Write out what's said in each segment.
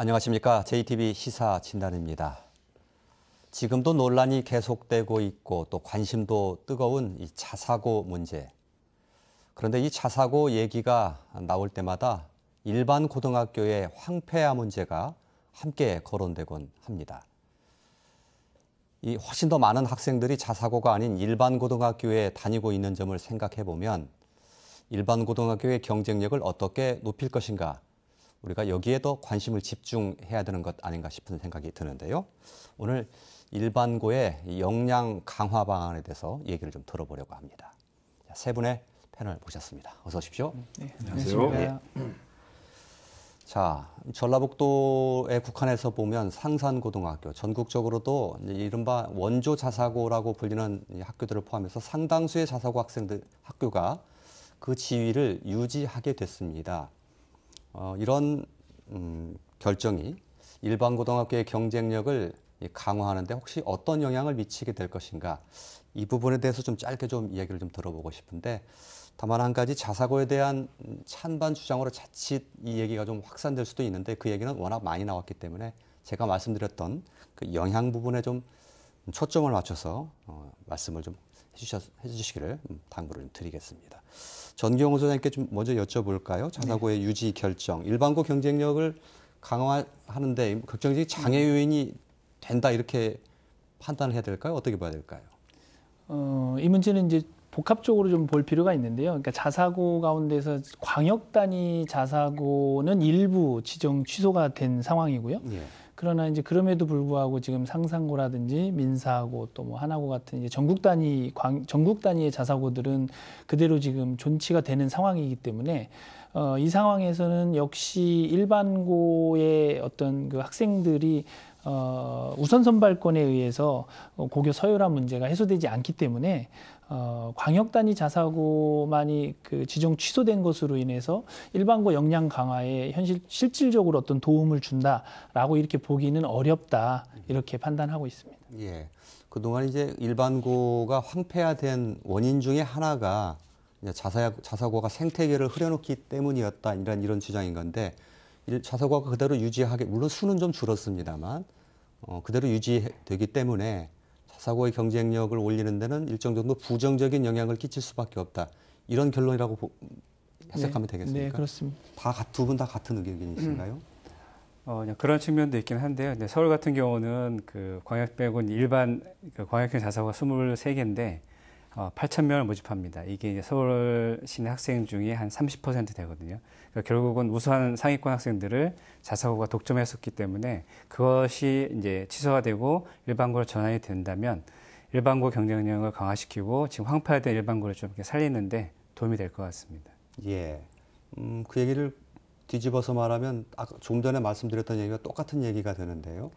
안녕하십니까. JTB 시사 진단입니다. 지금도 논란이 계속되고 있고 또 관심도 뜨거운 이 자사고 문제. 그런데 이 자사고 얘기가 나올 때마다 일반 고등학교의 황폐화 문제가 함께 거론되곤 합니다. 이 훨씬 더 많은 학생들이 자사고가 아닌 일반 고등학교에 다니고 있는 점을 생각해 보면 일반 고등학교의 경쟁력을 어떻게 높일 것인가 우리가 여기에 도 관심을 집중해야 되는 것 아닌가 싶은 생각이 드는데요. 오늘 일반고의 역량 강화 방안에 대해서 얘기를 좀 들어보려고 합니다. 세 분의 패널 모셨습니다. 어서 오십시오. 네, 네 안녕하세요. 네. 자, 전라북도의 북한에서 보면 상산고등학교, 전국적으로도 이른바 원조 자사고라고 불리는 학교들을 포함해서 상당수의 자사고 학생들 학교가 그 지위를 유지하게 됐습니다. 어, 이런 음, 결정이 일반 고등학교의 경쟁력을 강화하는데 혹시 어떤 영향을 미치게 될 것인가 이 부분에 대해서 좀 짧게 좀 이야기를 좀 들어보고 싶은데 다만 한 가지 자사고에 대한 찬반 주장으로 자칫 이 얘기가 좀 확산될 수도 있는데 그 얘기는 워낙 많이 나왔기 때문에 제가 말씀드렸던 그 영향 부분에 좀 초점을 맞춰서 어, 말씀을 좀 해주셔, 해주시기를 음, 당부를 드리겠습니다. 전경호 소장님께 좀 먼저 여쭤볼까요? 네. 자사고의 네. 유지 결정, 일반고 경쟁력을 강화하는데 결정적인 장애 음. 요인이 된다 이렇게 판단을 해야 될까요? 어떻게 봐야 될까요? 어, 이 문제는 이제 복합적으로 좀 볼 필요가 있는데요. 그러니까 자사고 가운데서 광역 단위 자사고는 일부 지정 취소가 된 상황이고요. 예. 그러나 이제 그럼에도 불구하고 지금 상상고라든지 민사고 또 뭐 하나고 같은 이제 전국 단위 광, 전국 단위의 자사고들은 그대로 지금 존치가 되는 상황이기 때문에 어, 이 상황에서는 역시 일반고의 어떤 그 학생들이 어, 우선 선발권에 의해서 어, 고교 서열화 문제가 해소되지 않기 때문에 어, 광역단위 자사고만이 그 지정 취소된 것으로 인해서 일반고 역량 강화에 현실 실질적으로 어떤 도움을 준다라고 이렇게 보기는 어렵다 이렇게 판단하고 있습니다. 예, 그동안 이제 일반고가 황폐화된 원인 중에 하나가 자사 자사고가 생태계를 흐려놓기 때문이었다 이런 이런 주장인 건데 자사고가 그대로 유지하게 물론 수는 좀 줄었습니다만 어, 그대로 유지되기 때문에 사고의 경쟁력을 올리는 데는 일정 정도 부정적인 영향을 끼칠 수밖에 없다. 이런 결론이라고 보, 해석하면 네, 되겠습니까? 네, 그렇습니다. 다두 분 다 같은 의견이신가요? 음. 어, 그런 냥그 측면도 있긴 한데요. 서울 같은 경우는 그 광역 빼고 일반 그 광역형 자사고가 23개인데 8천 어, 명을 모집합니다. 이게 이제 서울 시내 학생 중에 한 30% 되거든요. 그러니까 결국은 우수한 상위권 학생들을 자사고가 독점했었기 때문에 그것이 이제 취소가 되고 일반고로 전환이 된다면 일반고 경쟁력을 강화시키고 지금 황폐화된 일반고를 좀 이렇게 살리는데 도움이 될 것 같습니다. 예. 음, 그 얘기를 뒤집어서 말하면 아까 좀 전에 말씀드렸던 얘기가 똑같은 얘기가 되는데요.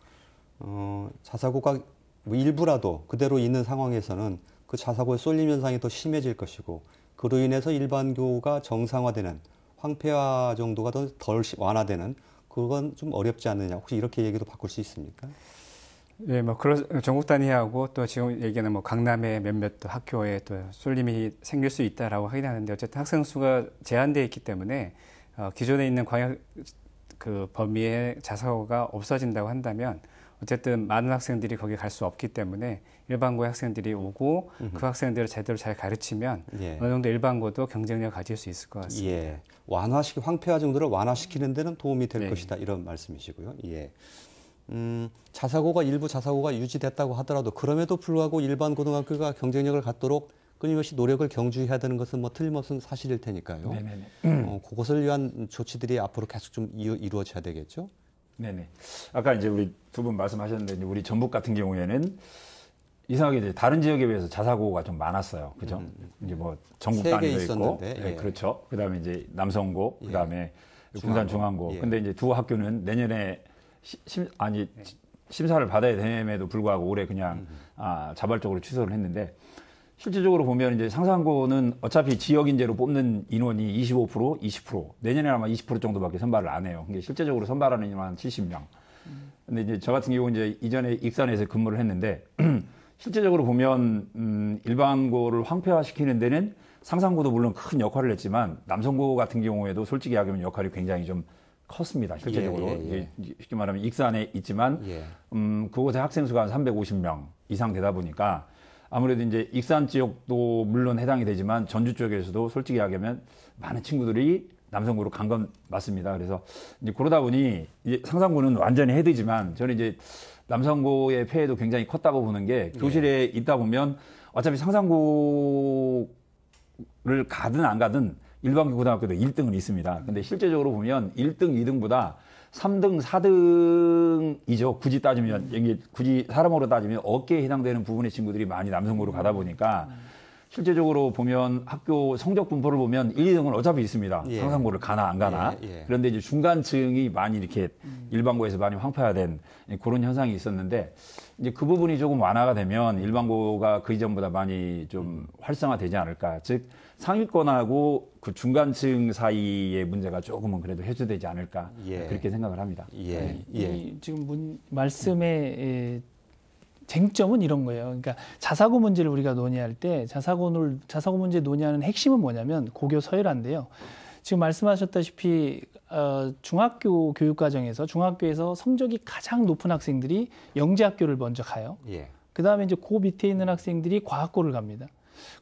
어, 자사고가 뭐 일부라도 그대로 있는 상황에서는 그 자사고의 쏠림 현상이 더 심해질 것이고 그로 인해서 일반교가 정상화되는 황폐화 정도가 더 덜 완화되는 그건 좀 어렵지 않느냐 혹시 이렇게 얘기도 바꿀 수 있습니까? 예, 뭐 그런 전국 단위하고 또 지금 얘기는 뭐 강남의 몇몇 또 학교에 또 쏠림이 생길 수 있다라고 하긴 하는데 어쨌든 학생 수가 제한돼 있기 때문에 어, 기존에 있는 광역 그 범위의 자사고가 없어진다고 한다면 어쨌든 많은 학생들이 거기 갈 수 없기 때문에 일반고 학생들이 오고 음그 학생들을 제대로 잘 가르치면 예. 어느 정도 일반고도 경쟁력을 가질 수 있을 것 같습니다. 예. 완화시 황폐화 정도를 완화시키는 데는 도움이 될 네. 것이다 이런 말씀이시고요. 예. 음, 자사고가 일부 자사고가 유지됐다고 하더라도 그럼에도 불구하고 일반 고등학교가 경쟁력을 갖도록 끊임없이 노력을 경주해야 되는 것은 뭐 틀림없는 사실일 테니까요. 네네네. 어, 그것을 위한 조치들이 앞으로 계속 좀 이루어져야 되겠죠. 네네. 아까 이제 우리 두 분 말씀하셨는데 우리 전북 같은 경우에는 이상하게 이제 다른 지역에 비해서 자사고가 좀 많았어요. 그죠? 음. 음, 음. 이제 뭐 전국 단위로 있고. 네, 예. 네, 그렇죠. 그다음에 이제 남성고, 예. 그다음에 예. 군산 중앙고. 예. 근데 이제 두 학교는 내년에 심 아니 네. 심사를 받아야 됨에도 불구하고 올해 그냥 음. 음. 아, 자발적으로 취소를 했는데 실질적으로 보면 이제 상산고는 어차피 지역 인재로 뽑는 인원이 25% 20% 내년에 아마 20% 정도밖에 선발을 안 해요. 근데 그러니까 실제적으로 선발하는 인원 한 70명. 근데 이제 저 같은 경우 는 이제 이전에 익산에서 근무를 했는데 실제적으로 보면 음 일반고를 황폐화시키는 데는 상산고도 물론 큰 역할을 했지만 남성고 같은 경우에도 솔직히 이야기하면 역할이 굉장히 좀 컸습니다. 실제적으로 예, 예, 예. 예 쉽게 말하면 익산에 있지만 예. 음 그곳에 학생 수가 한 350명 이상 되다 보니까 아무래도 이제 익산 지역도 물론 해당이 되지만 전주 쪽에서도 솔직히 하면 많은 친구들이 남성구로 간 건 맞습니다. 그래서 이제 그러다 보니 이제 상상구는 완전히 헤드지만 저는 이제 남성고의 폐해도 굉장히 컸다고 보는 게 예. 교실에 있다 보면 어차피 상상고를 가든 안 가든 일반고 고등학교도 1등은 있습니다. 근데 실제적으로 보면 1등, 2등보다 3등, 4등이죠. 굳이 따지면 이게 굳이 사람으로 따지면 어깨에 해당되는 부분의 친구들이 많이 남성으로 가다 보니까 실제적으로 보면 학교 성적 분포를 보면 1, 2등은 어차피 있습니다. 예. 상상고를 가나 안 가나. 예, 예. 그런데 이제 중간층이 많이 이렇게 음. 일반고에서 많이 황폐화된 그런 현상이 있었는데 이제 그 부분이 조금 완화가 되면 일반고가 그 이전보다 많이 좀 활성화되지 않을까. 즉 상위권하고 그 중간층 사이의 문제가 조금은 그래도 해소되지 않을까 예. 그렇게 생각을 합니다. 예. 네. 예. 지금 문, 말씀에 예, 쟁점은 이런 거예요. 그러니까 자사고 문제를 우리가 논의할 때 자사고를 자사고 문제 논의하는 핵심은 뭐냐면 고교 서열화인데요. 지금 말씀하셨다시피 어, 중학교 교육과정에서 중학교에서 성적이 가장 높은 학생들이 영재학교를 먼저 가요. 예. 그 다음에 이제 그 밑에 있는 학생들이 과학고를 갑니다.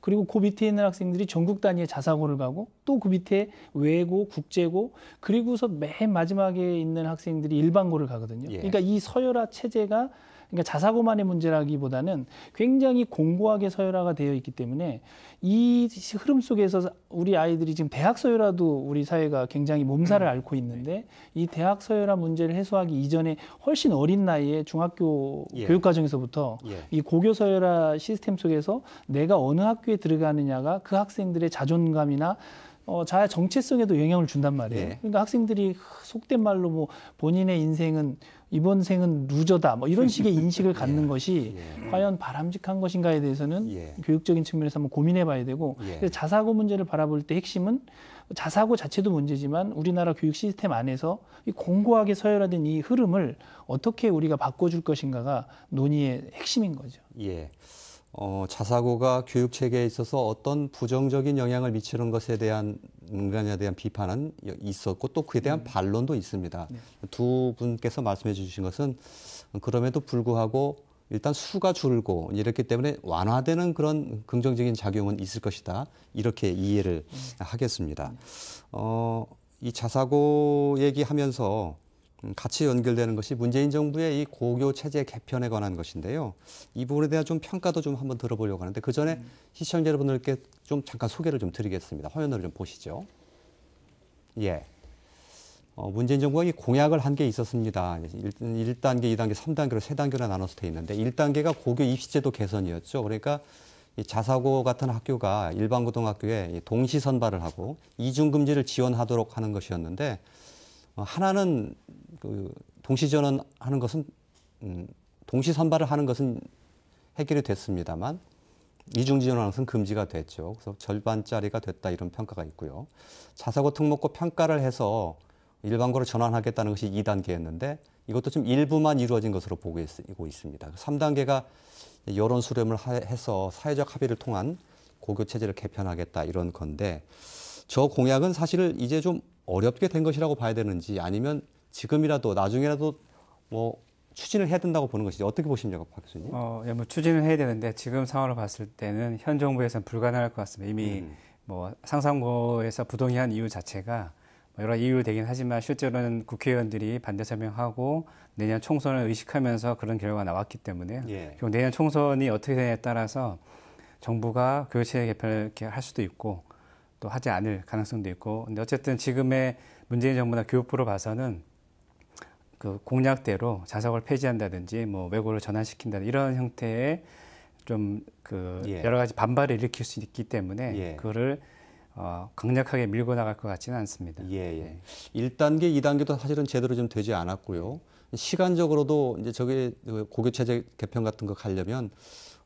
그리고 그 밑에 있는 학생들이 전국 단위의 자사고를 가고 또 그 밑에 외고, 국제고 그리고서 맨 마지막에 있는 학생들이 일반고를 가거든요. 예. 그러니까 이 서열화 체제가 그러니까 자사고만의 문제라기보다는 굉장히 공고하게 서열화가 되어 있기 때문에 이 흐름 속에서 우리 아이들이 지금 대학 서열화도 우리 사회가 굉장히 몸살을 음. 앓고 있는데 네. 이 대학 서열화 문제를 해소하기 이전에 훨씬 어린 나이에 중학교 예. 교육 과정에서부터 예. 이 고교 서열화 시스템 속에서 내가 어느 학교에 들어가느냐가 그 학생들의 자존감이나 어, 자아 정체성에도 영향을 준단 말이에요. 예. 그러니까 학생들이 속된 말로 뭐 본인의 인생은 이번 생은 루저다 뭐 이런 식의 인식을 갖는 예. 것이 예. 과연 바람직한 것인가에 대해서는 예. 교육적인 측면에서 한번 고민해 봐야 되고 예. 그래서 자사고 문제를 바라볼 때 핵심은 자사고 자체도 문제지만 우리나라 교육 시스템 안에서 이 공고하게 서열화된 이 흐름을 어떻게 우리가 바꿔줄 것인가가 논의의 핵심인 거죠. 예. 어, 자사고가 교육 체계에 있어서 어떤 부정적인 영향을 미치는 것에 대한 인간에 대한 비판은 있었고 또 그에 대한 네. 반론도 있습니다. 네. 두 분께서 말씀해 주신 것은 그럼에도 불구하고 일단 수가 줄고 이렇기 때문에 완화되는 그런 긍정적인 작용은 있을 것이다. 이렇게 이해를 네. 하겠습니다. 음. 어, 이 자사고 얘기하면서 음, 같이 연결되는 것이 문재인 정부의 이 고교 체제 개편에 관한 것인데요. 이 부분에 대한 좀 평가도 좀 한번 들어보려고 하는데 그 전에 음. 시청자 여러분들께 좀 잠깐 소개를 좀 드리겠습니다. 화면으로 좀 보시죠. 예. 어, 문재인 정부가 이 공약을 한 게 있었습니다. 1, 1단계, 2단계, 3단계로 3단계로 나눠서 돼 있는데 1단계가 고교 입시제도 개선이었죠. 그러니까 이 자사고 같은 학교가 일반 고등학교에 동시 선발을 하고 이중 금지를 지원하도록 하는 것이었는데 어, 하나는 그 동시전환 하는 것은 음, 동시 선발을 하는 것은 해결이 됐습니다만 이중지원 항선 금지가 됐죠. 그래서 절반짜리가 됐다 이런 평가가 있고요. 자사고 특목고 평가를 해서 일반고로 전환하겠다는 것이 2단계였는데 이것도 좀 일부만 이루어진 것으로 보고 있습니다. 3단계가 그 여론 수렴을 해서 사회적 합의를 통한 고교 체제를 개편하겠다 이런 건데 저 공약은 사실 이제 좀 어렵게 된 것이라고 봐야 되는지 아니면 지금이라도 나중에라도 뭐 추진을 해야 된다고 보는 것이지 어떻게 보십니까, 박 교수님? 어, 예, 뭐 추진을 해야 되는데 지금 상황으로 봤을 때는 현 정부에서는 불가능할 것 같습니다. 이미 음. 뭐 상상고에서 부동의한 이유 자체가 뭐 여러 이유 되긴 하지만 실제로는 국회의원들이 반대 설명하고 내년 총선을 의식하면서 그런 결과가 나왔기 때문에 예. 결국 내년 총선이 어떻게 되냐에 따라서 정부가 교체 개편을 할 수도 있고 또 하지 않을 가능성도 있고 근데 어쨌든 지금의 문재인 정부나 교육부로 봐서는 그 공약대로 자석을 폐지한다든지 뭐 외고를 전환시킨다 이런 형태의 좀그 예. 여러 가지 반발을 일으킬 수 있기 때문에 예. 그거를 어, 강력하게 밀고 나갈 것 같지는 않습니다. 예, 예. 1단계, 2단계도 사실은 제대로 좀 되지 않았고요. 시간적으로도 이제 저게 그 고교체제 개편 같은 거 가려면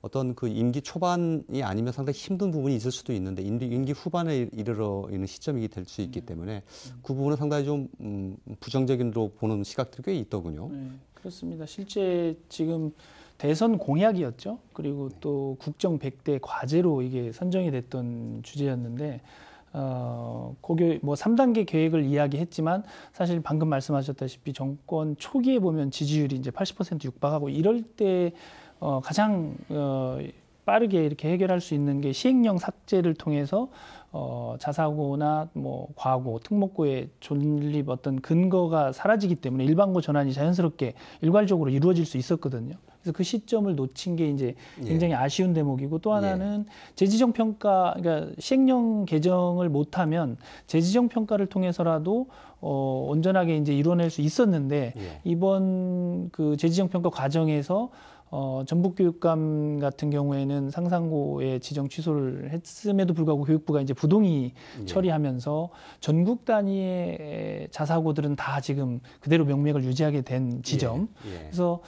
어떤 그 임기 초반이 아니면 상당히 힘든 부분이 있을 수도 있는데 임기, 임기 후반에 이르러 있는 시점이 될 수 있기 음. 때문에 음. 그 부분은 상당히 좀 음, 부정적인로 으 보는 시각들이 꽤 있더군요. 네, 그렇습니다. 실제 지금 대선 공약이었죠. 그리고 네. 또 국정 100대 과제로 이게 선정이 됐던 주제였는데 어, 고교 뭐 3단계 계획을 이야기했지만 사실 방금 말씀하셨다시피 정권 초기에 보면 지지율이 이제 80% 육박하고 이럴 때 어, 가장 어, 빠르게 이렇게 해결할 수 있는 게 시행령 삭제를 통해서 어, 자사고나 뭐 과고, 특목고의 존립 어떤 근거가 사라지기 때문에 일반고 전환이 자연스럽게 일괄적으로 이루어질 수 있었거든요. 그래서 그 시점을 놓친 게 이제 예. 굉장히 예. 아쉬운 대목이고 또 예. 하나는 예. 재지정 평가 그러니까 시행령 개정을 못하면 재지정 평가를 통해서라도 어 온전하게 이제 이뤄낼 수 있었는데 예. 이번 그 재지정 평가 과정에서 어, 전북교육감 같은 경우에는 상상고의 지정 취소를 했음에도 불구하고 교육부가 이제 부동의 예. 처리하면서 전국 단위의 자사고들은 다 지금 그대로 명맥을 유지하게 된 지점. 예. 예. 그래서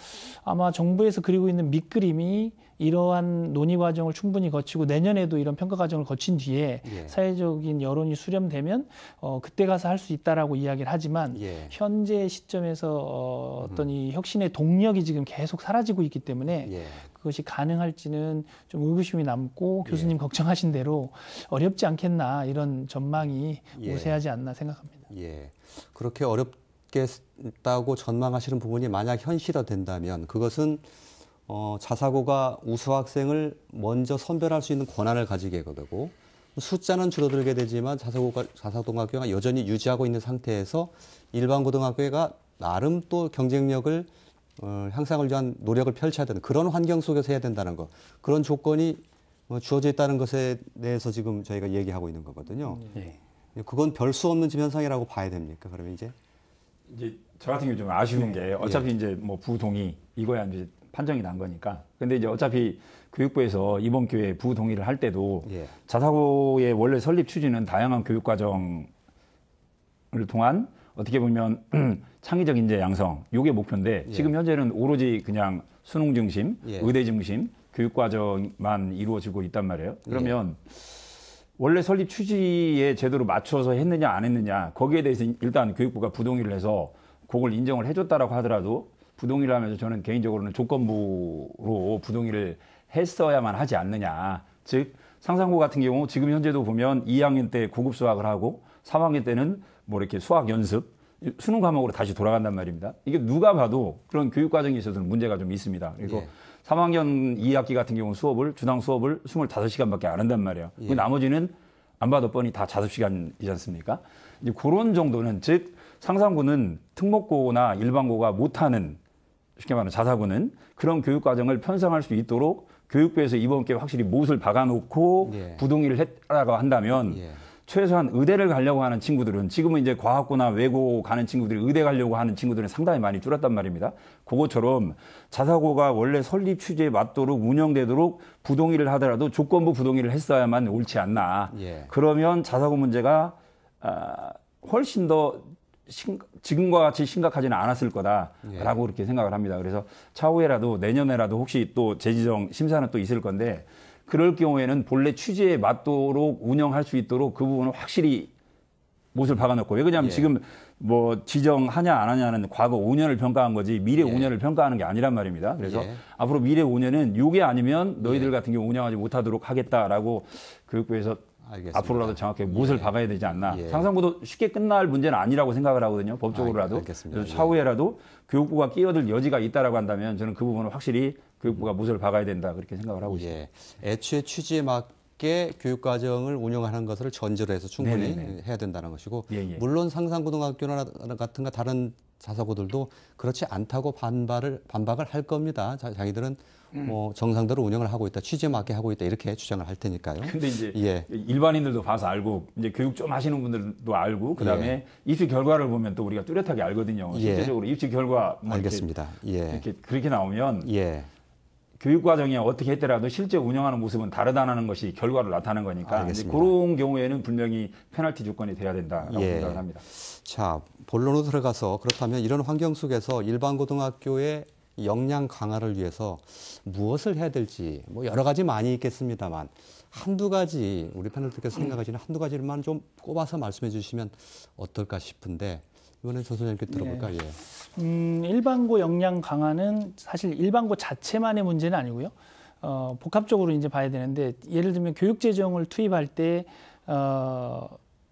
아마 정부에서 그리고 있는 밑그림이 이러한 논의 과정을 충분히 거치고 내년에도 이런 평가 과정을 거친 뒤에 예. 사회적인 여론이 수렴되면 어, 그때 가서 할 수 있다라고 이야기를 하지만 예. 현재 시점에서 어, 어떤 음. 이 혁신의 동력이 지금 계속 사라지고 있기 때문에 예. 그것이 가능할지는 좀 의구심이 남고 예. 교수님 걱정하신 대로 어렵지 않겠나 이런 전망이 우세하지 예. 않나 생각합니다. 예. 그렇게 어렵 겠다고 전망하시는 부분이 만약 현실화 된다면 그것은 어, 자사고가 우수 학생을 먼저 선별할 수 있는 권한을 가지게 되고 숫자는 줄어들게 되지만 자사고가 자사고등학교가 여전히 유지하고 있는 상태에서 일반 고등학교가 나름 또 경쟁력을 어, 향상을 위한 노력을 펼쳐야 되는 그런 환경 속에서 해야 된다는 것 그런 조건이 어, 주어져 있다는 것에 대해서 지금 저희가 얘기하고 있는 거거든요. 네. 예, 그건 별 수 없는 지면상이라고 봐야 됩니까? 그러면 이제 이제 저 같은 경우 좀 아쉬운 게 예. 어차피 예. 이제 뭐 부동의 이거야 이제 판정이 난 거니까. 근데 이제 어차피 교육부에서 이번 기회에 부동의를 할 때도 예. 자사고의 원래 설립 취지는 다양한 교육 과정을 통한 어떻게 보면 창의적 인재 양성 요게 목표인데 예. 지금 현재는 오로지 그냥 수능 중심, 예. 의대 중심 교육 과정만 이루어지고 있단 말이에요. 그러면 원래 설립 취지에 제대로 맞춰서 했느냐 안 했느냐 거기에 대해서 일단 교육부가 부동의를 해서 그걸 인정을 해줬다라고 하더라도 부동의를 하면서 저는 개인적으로는 조건부로 부동의를 했어야만 하지 않느냐. 즉 상상고 같은 경우 지금 현재도 보면 2학년 때 고급 수학을 하고 3학년 때는 뭐 이렇게 수학 연습 수능 과목으로 다시 돌아간단 말입니다. 이게 누가 봐도 그런 교육 과정에 있어서는 문제가 좀 있습니다. 그리고 예. 3학년 2학기 같은 경우 수업을 주당 수업을 25시간밖에 안 한단 말이에요. 예. 그 나머지는 안 봐도 뻔히 다 자습 시간이지 않습니까? 이제 그런 정도는 즉 상상고는 특목고나 일반고가 못하는 쉽게 말하면 자사고는 그런 교육 과정을 편성할 수 있도록 교육부에서 이번 기회에 확실히 못을 박아놓고 예. 부동의를 했다고 한다면 예. 최소한 의대를 가려고 하는 친구들은 지금은 이제 과학고나 외고 가는 친구들이 의대 가려고 하는 친구들은 상당히 많이 줄었단 말입니다. 그것처럼 자사고가 원래 설립 취지에 맞도록 운영되도록 부동의를 하더라도 조건부 부동의를 했어야만 옳지 않나. 예. 그러면 자사고 문제가 아, 훨씬 더심 지금과 같이 심각하지는 않았을 거다라고 예. 그렇게 생각을 합니다. 그래서 차후에라도 내년에라도 혹시 또 재지정 심사는 또 있을 건데 그럴 경우에는 본래 취지에 맞도록 운영할 수 있도록 그부분을 확실히 못을 박아놓고 왜 그냐면 예. 지금 뭐 지정하냐 안 하냐는 과거 5년을 평가한 거지 미래 예. 5년을 평가하는 게 아니란 말입니다. 그래서 예. 앞으로 미래 5년은 요게 아니면 너희들 예. 같은 경우 운영하지 못하도록 하겠다라고 교육부에서 알겠습니다. 앞으로라도 정확히 무엇을 예. 박아야 되지 않나. 예. 상상고도 쉽게 끝날 문제는 아니라고 생각을 하거든요. 법적으로라도. 아, 예, 그래서 예. 차후에라도 예. 교육부가 끼어들 여지가 있다라고 한다면 저는 그 부분은 확실히 교육부가 무엇을 박아야 된다 그렇게 생각을 하고 있습니다. 예. 애초에 취지에 맞게 교육과정을 운영하는 것을 전제로 해서 충분히 네네네. 해야 된다는 것이고 물론 상상고등학교나 같은 가 다른 자사고들도 그렇지 않다고 반발을 반박을 할 겁니다. 자, 자 기들은뭐 음. 정상대로 운영을 하고 있다, 취재에 맞게 하고 있다 이렇게 주장을 할 테니까요. 근데 이제 예. 일반인들도 봐서 알고 이제 교육 좀 하시는 분들도 알고 그다음에 예. 입시 결과를 보면 또 우리가 뚜렷하게 알거든요. 예. 실제적으로 예. 입시 결과 뭐 알겠습니다. 이렇게, 예. 이렇게 그렇게 나오면 예. 교육 과정에 어떻게 했더라도 실제 운영하는 모습은 다르다는 것이 결과로 나타나는 거니까 알겠습니다. 그런 경우에는 분명히 페널티 주권이 돼야 된다라고 예. 생각을 합니다. 자 본론으로 들어가서 그렇다면 이런 환경 속에서 일반 고등학교의 역량 강화를 위해서 무엇을 해야 될지 뭐 여러 가지 많이 있겠습니다만 한두 가지 우리 패널들께서 생각하시는 한두 가지만 좀 꼽아서 말씀해 주시면 어떨까 싶은데 이번에 전소장님께 들어볼까? 예. 예. 음, 일반고 역량 강화는 사실 일반고 자체만의 문제는 아니고요. 어, 복합적으로 이제 봐야 되는데 예를 들면 교육 재정을 투입할 때 어,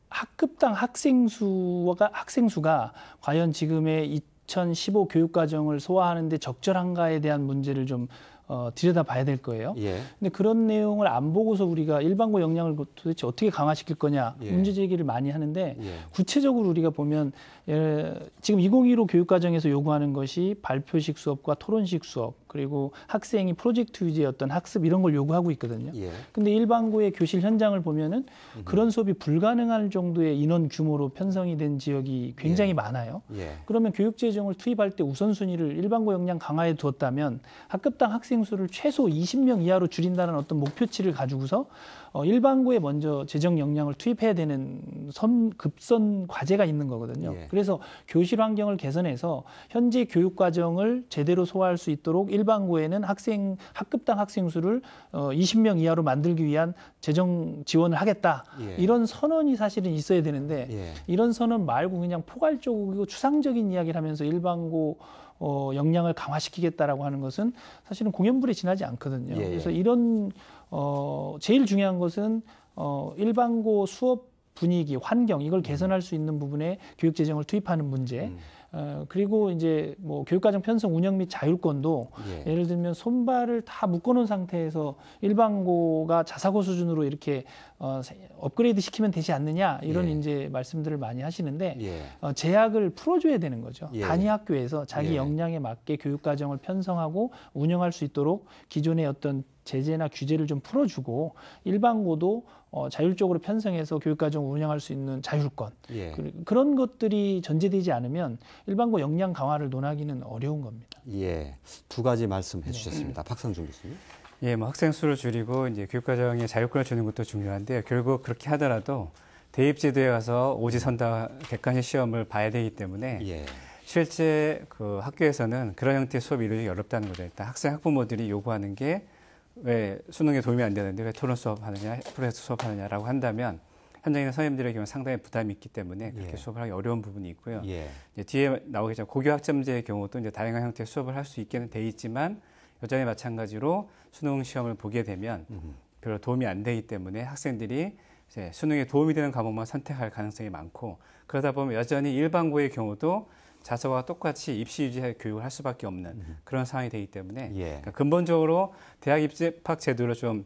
학급당 학생 수가 학생 수가 과연 지금의 2015 교육과정을 소화하는데 적절한가에 대한 문제를 좀 어, 들여다봐야 될 거예요. 예. 근데 그런 내용을 안 보고서 우리가 일반고 역량을 그 도대체 어떻게 강화시킬 거냐 예. 문제 제기를 많이 하는데 예. 구체적으로 우리가 보면 예, 지금 2015 교육과정에서 요구하는 것이 발표식 수업과 토론식 수업 그리고 학생이 프로젝트 위주의 어떤 학습 이런 걸 요구하고 있거든요. 예. 근데 일반고의 교실 현장을 보면은 그런 수업이 불가능할 정도의 인원 규모로 편성이 된 지역이 굉장히 예. 많아요. 예. 그러면 교육 재정을 투입할 때 우선순위를 일반고 역량 강화에 두었다면 학급당 학생 학수를 최소 20명 이하로 줄인다는 어떤 목표치를 가지고서 어, 일반고에 먼저 재정 역량을 투입해야 되는 선 급선 과제가 있는 거거든요. 예. 그래서 교실 환경을 개선해서 현재 교육 과정을 제대로 소화할 수 있도록 일반고에는 학생 학급당 학생 수를 어, 20명 이하로 만들기 위한 재정 지원을 하겠다. 예. 이런 선언이 사실은 있어야 되는데 예. 이런 선언 말고 그냥 포괄적이고 추상적인 이야기를 하면서 일반고 어, 역량을 강화시키겠다라고 하는 것은 사실은 공연불에 지나지 않거든요. 예, 예. 그래서 이런 어, 제일 중요한 것은 어, 일반고 수업 분위기, 환경 이걸 개선할 수 있는 부분에 교육 재정을 투입하는 문제. 음. 어, 그리고 이제 뭐 교육과정 편성 운영 및 자율권도 예. 를 들면 손발을 다 묶어놓은 상태에서 일반고가 자사고 수준으로 이렇게 어, 업그레이드 시키면 되지 않느냐 이런 예. 이제 말씀들을 많이 하시는데 예. 어, 제약을 풀어줘야 되는 거죠. 예. 단위 학교에서 자기 예. 역량에 맞게 교육과정을 편성하고 운영할 수 있도록 기존의 어떤 제재나 규제를 좀 풀어주고 일반고도 어, 자율적으로 편성해서 교육과정 운영할 수 있는 자율권 예. 그, 런 것들이 전제되지 않으면 일반고 역량 강화를 논하기는 어려운 겁니다. 예, 두 가지 말씀해 네. 주셨습니다. 음. 박상준 교수님. 예, 뭐 학생 수를 줄이고 이제 교육과정에 자율권을 주는 것도 중요한데 결국 그렇게 하더라도 대입제도에 가서 오지선다 객관식 시험을 봐야 되기 때문에. 예. 실제 그 학교에서는 그런 형태의 수업이 이루기 어렵다는 거죠. 일단 학생 학부모들이 요구하는 게왜 수능에 도움이 안 되는데 왜 토론 수업하느냐, 프로젝트 수업하느냐라고 한다면 현장에 있는 선생님들에게우 상당히 부담이 있기 때문에 그렇게 예. 수업을 하기 어려운 부분이 있고요. 예. 이제 뒤에 나오겠지만 고교학점제의 경우도 이제 다양한 형태의 수업을 할 수 있게는 돼 있지만 여전히 마찬가지로 수능 시험을 보게 되면 음 별로 도움이 안 되기 때문에 학생들이 이제 수능에 도움이 되는 과목만 선택할 가능성이 많고 그러다 보면 여전히 일반고의 경우도 자서와 똑같이 입시 유지할 교육을 할 수밖에 없는 음. 그런 상황이 되기 때문에 예. 그러니까 근본적으로 대학 입학 제도를 좀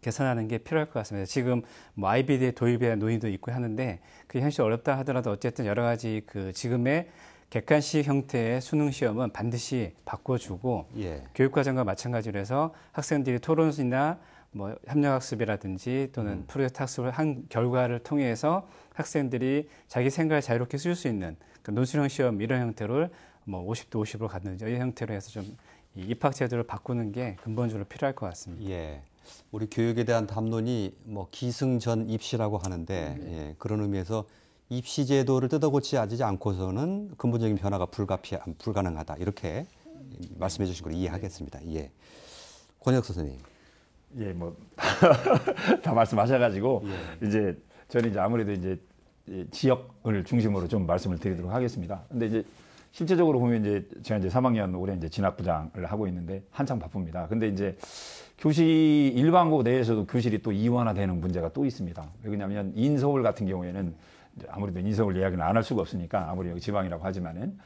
개선하는 게 필요할 것 같습니다. 지금 뭐 IBD의 도입에 대한 논의도 있고 하는데 그게 현실 어렵다 하더라도 어쨌든 여러 가지 그 지금의 객관식 형태의 수능 시험은 반드시 바꿔주고 예. 교육과정과 마찬가지로 해서 학생들이 토론이나 뭐 협력학습이라든지 또는 음. 프로젝트 학습을 한 결과를 통해서 학생들이 자기 생각을 자유롭게 쓸 수 있는 그 논술형 시험 이런 형태를 뭐 50 대 50으로 갖는지 이런 형태로 해서 좀 입학 제도를 바꾸는 게 근본적으로 필요할 것 같습니다. 예. 우리 교육에 대한 담론이 뭐 기승전 입시라고 하는데 네. 예, 그런 의미에서 입시 제도를 뜯어고치지 않고서는 근본적인 변화가 불가피 불가능하다 이렇게 말씀해 주신 걸 이해하겠습니다. 예. 권혁 선생님. 예, 뭐 다 말씀하셔가지고 예. 이제 저는 이제 아무래도 이제 예, 지역을 중심으로 좀 말씀을 드리도록 하겠습니다. 근데 이제 실제적으로 보면 이제 제가 이제 3학년 올해 이제 진학부장을 하고 있는데 한창 바쁩니다. 근데 이제 교실 일반고 내에서도 교실이 또 이원화되는 문제가 또 있습니다. 왜냐하면 인서울 같은 경우에는 아무래도 인서울 이야기는 안할 수가 없으니까 아무리 여기 지방이라고 하지만은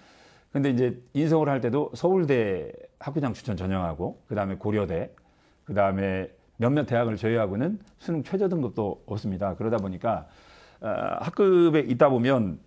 근데 이제 인서울 할 때도 서울대 학부장 추천 전형하고 그다음에 고려대 그다음에 몇몇 대학을 제외하고는 수능 최저 등급도 없습니다. 그러다 보니까 어, 학급에 있다 보면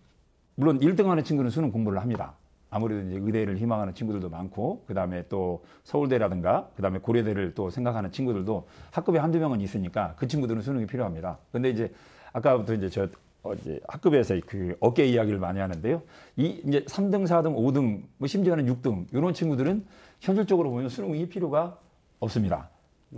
물론 1등 하는 친구는 수능 공부를 합니다. 아무래도 이제 의대를 희망하는 친구들도 많고 그다음에 또 서울대라든가 그다음에 고려대를 또 생각하는 친구들도 학급에 한두 명은 있으니까 그 친구들은 수능이 필요합니다. 근데 이제 아까부터 이제 저 어제 학급에서 그 어깨 이야기를 많이 하는데요. 이 이제 3등, 4등, 5등, 뭐 심지어는 6등 이런 친구들은 현실적으로 보면 수능이 필요가 없습니다.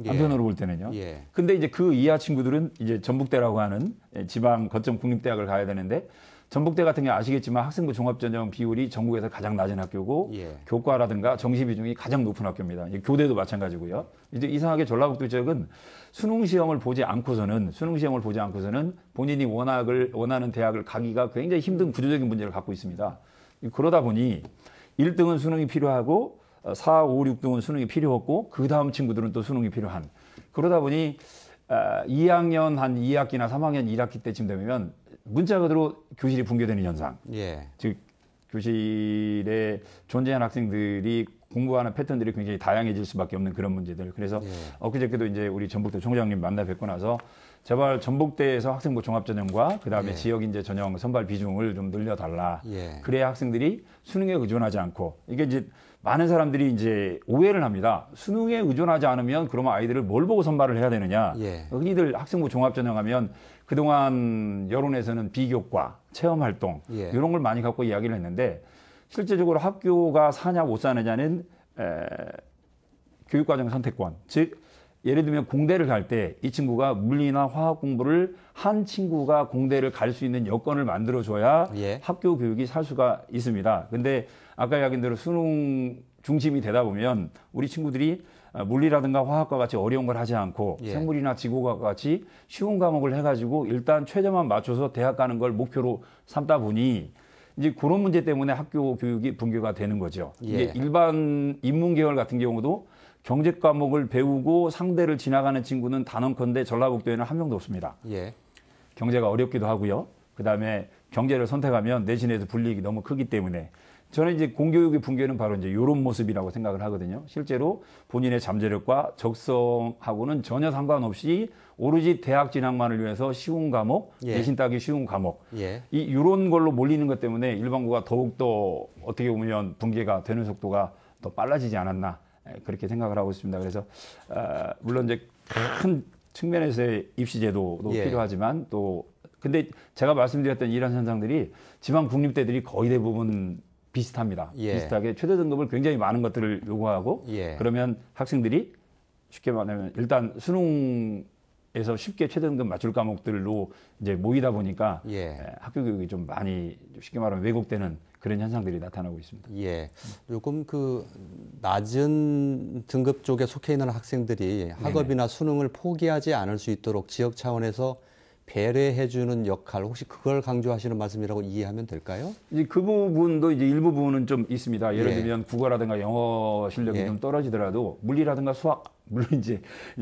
예. 한편으로 볼 때는요. 예. 근데 이제 그 이하 친구들은 이제 전북대라고 하는 예, 지방 거점 국립대학을 가야 되는데 전북대 같은 게 아시겠지만 학생부 종합전형 비율이 전국에서 가장 낮은 학교고 예. 교과라든가 정시 비중이 가장 높은 학교입니다. 교대도 마찬가지고요. 이제 이상하게 전라북도 지역은 수능 시험을 보지 않고서는 수능 시험을 보지 않고서는 본인이 원학을 원하는 대학을 가기가 굉장히 힘든 구조적인 문제를 갖고 있습니다. 그러다 보니 1등은 수능이 필요하고 4, 5, 6등은 수능이 필요 없고 그 다음 친구들은 또 수능이 필요한 그러다 보니 2학년 아, 한 2학기나 3학년 1학기 때쯤 되면 문자 그대로 교실이 붕괴되는 현상. 예. 즉 교실에 존재한 학생들이 공부하는 패턴들이 굉장히 다양해질 수밖에 없는 그런 문제들. 그래서 예. 엊그저께도 이제 우리 전북대 총장님 만나 뵙고 나서 제발 전북대에서 학생부 종합전형과 그다음에 예. 지역 인재 전형 선발 비중을 좀 늘려달라. 예. 그래야 학생들이 수능에 의존하지 않고 이게 이제 많은 사람들이 이제 오해를 합니다. 수능에 의존하지 않으면 그러면 아이들을 뭘 보고 선발을 해야 되느냐. 예. 흔히들 학생부 종합전형하면 그동안 여론에서는 비교과, 체험활동 예. 이런 걸 많이 갖고 이야기를 했는데 실제적으로 학교가 사냐 못 사느냐는 에, 교육과정 선택권. 즉 예를 들면 공대를 갈 때 이 친구가 물리나 화학 공부를 한 친구가 공대를 갈 수 있는 여건을 만들어줘야 예. 학교 교육이 살 수가 있습니다. 근데 아까 이야기한 대로 수능 중심이 되다 보면 우리 친구들이 아, 물리라든가 화학과 같이 어려운 걸 하지 않고 예. 생물이나 지구과 같이 쉬운 과목을 해가지고 일단 최저만 맞춰서 대학 가는 걸 목표로 삼다 보니 이제 그런 문제 때문에 학교 교육이 붕괴가 되는 거죠. 예. 일반 인문 계열 같은 경우도 경제 과목을 배우고 상대를 지나가는 친구는 단언컨대 전라북도에는 한 명도 없습니다. 예. 경제가 어렵기도 하고요. 그다음에 경제를 선택하면 내신에서 불리기 너무 크기 때문에 저는 이제 공교육의 붕괴는 바로 이제 이런 모습이라고 생각을 하거든요. 실제로 본인의 잠재력과 적성하고는 전혀 상관없이 오로지 대학 진학만을 위해서 쉬운 과목, 예. 대신 따기 쉬운 과목, 예. 이 이런 걸로 몰리는 것 때문에 일반고가 더욱 더 어떻게 보면 붕괴가 되는 속도가 더 빨라지지 않았나 그렇게 생각을 하고 있습니다. 그래서 어, 물론 이제 큰 측면에서의 입시제도도 예. 필요하지만 또 근데 제가 말씀드렸던 이런 현상들이 지방 국립대들이 거의 대부분 비슷합니다. 예. 비슷하게 최저 등급을 굉장히 많은 것들을 요구하고 예. 그러면 학생들이 쉽게 말하면 일단 수능에서 쉽게 최저 등급 맞출 과목들로 이제 모이다 보니까 예. 예. 학교 교육이 좀 많이 쉽게 말하면 왜곡되는 그런 현상들이 나타나고 있습니다. 예. 조금 그 낮은 등급 쪽에 속해 있는 학생들이 학업이나 네네. 수능을 포기하지 않을 수 있도록 지역 차원에서 배려해주는 역할 혹시 그걸 강조하시는 말씀이라고 이해하면 될까요? 이제 그 부분도 이제 일부 부분은 좀 있습니다. 예를 예. 들면 국어라든가 영어 실력이 예. 좀 떨어지더라도 물리라든가 수학 물론 이제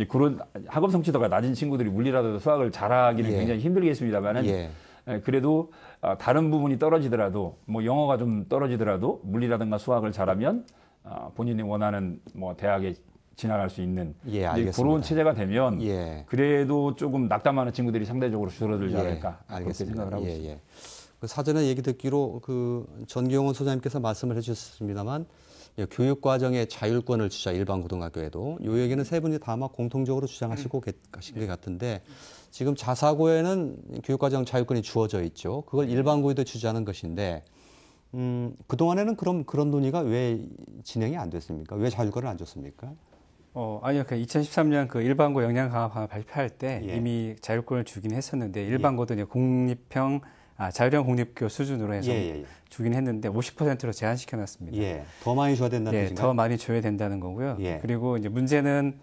그런 학업 성취도가 낮은 친구들이 물리라든가 수학을 잘하기는 예. 굉장히 힘들겠습니다만은 예. 예, 그래도 아, 다른 부분이 떨어지더라도 뭐 영어가 좀 떨어지더라도 물리라든가 수학을 잘하면 아, 본인이 원하는 뭐 대학에 지나갈 수 있는 예, 그런 체제가 되면 예. 그래도 조금 낙담하는 친구들이 상대적으로 줄어들지 예, 않을까 예, 그렇게 생각을 하고 예, 있습니다. 예, 예. 그 사전에 얘기 듣기로 그 전경원 소장님께서 말씀을 해주셨습니다만 예, 교육 과정의 자율권을 주자 일반 고등학교에도 요 얘기는 세 분이 다마 공통적으로 주장하시고 계신 것 같은데 지금 자사고에는 교육 과정 자율권이 주어져 있죠. 그걸 일반고에도 주자는 것인데 음, 그동안에는 그럼 그런 논의가 왜 진행이 안 됐습니까? 왜 자율권을 안 줬습니까? 어, 아니요. 그 2013년 그 일반고 영양 강화 방안 발표할 때 예. 이미 자율권을 주긴 했었는데 예. 일반고도 이제 공립형 아, 자율형 공립교 수준으로 해서 예예예. 예, 예. 주긴 했는데 50%로 제한시켜 놨습니다. 예. 더 많이 줘야 된다는 예, 뜻인더 많이 줘야 된다는 거고요. 예. 그리고 이제 문제는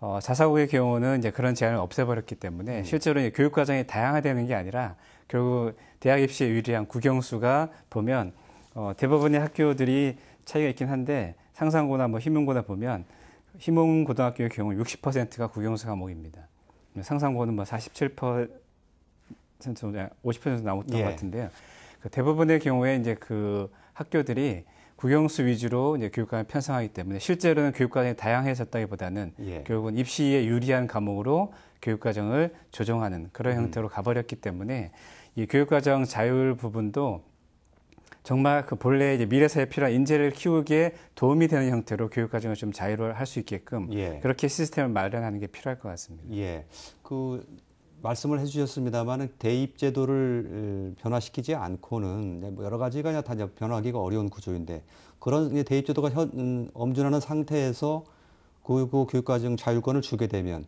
어, 자사고의 경우는 이제 그런 제한을 없애버렸기 때문에 음. 실제로 이제 교육 과정이 다양화되는 게 아니라 결국 대학 입시에 유리한 국영수가 보면 어, 대부분의 학교들이 차이가 있긴 한데 상상고나 뭐 희문고나 보면 희몽 고등학교의 경우 60%가 국영수 과목입니다. 상상고는 뭐 47% 정도, 50% 정도 나왔던 예. 것 같은데요. 그 대부분의 경우에 이제 그 학교들이 국영수 위주로 이제 교육과정을 편성하기 때문에 실제로는 교육과정이 다양해졌다기보다는 예. 결국은 입시에 유리한 과목으로 교육과정을 조정하는 그런 음. 형태로 음. 가버렸기 때문에 이 교육과정 자율 부분도 정말 그 본래 이제 미래사에 필요한 인재를 키우기에 도움이 되는 형태로 교육과정을 좀 자유로 할수 있게끔 예. 그렇게 시스템을 마련하는 게 필요할 것 같습니다. 예. 그 말씀을 해주셨습니다만은 대입 제도를 변화시키지 않고는 뭐 여러 가지가 그냥 다 변화하기가 어려운 구조인데 그런 대입 제도가 현, 음, 엄준하는 상태에서 교육 교육과정 자율권을 주게 되면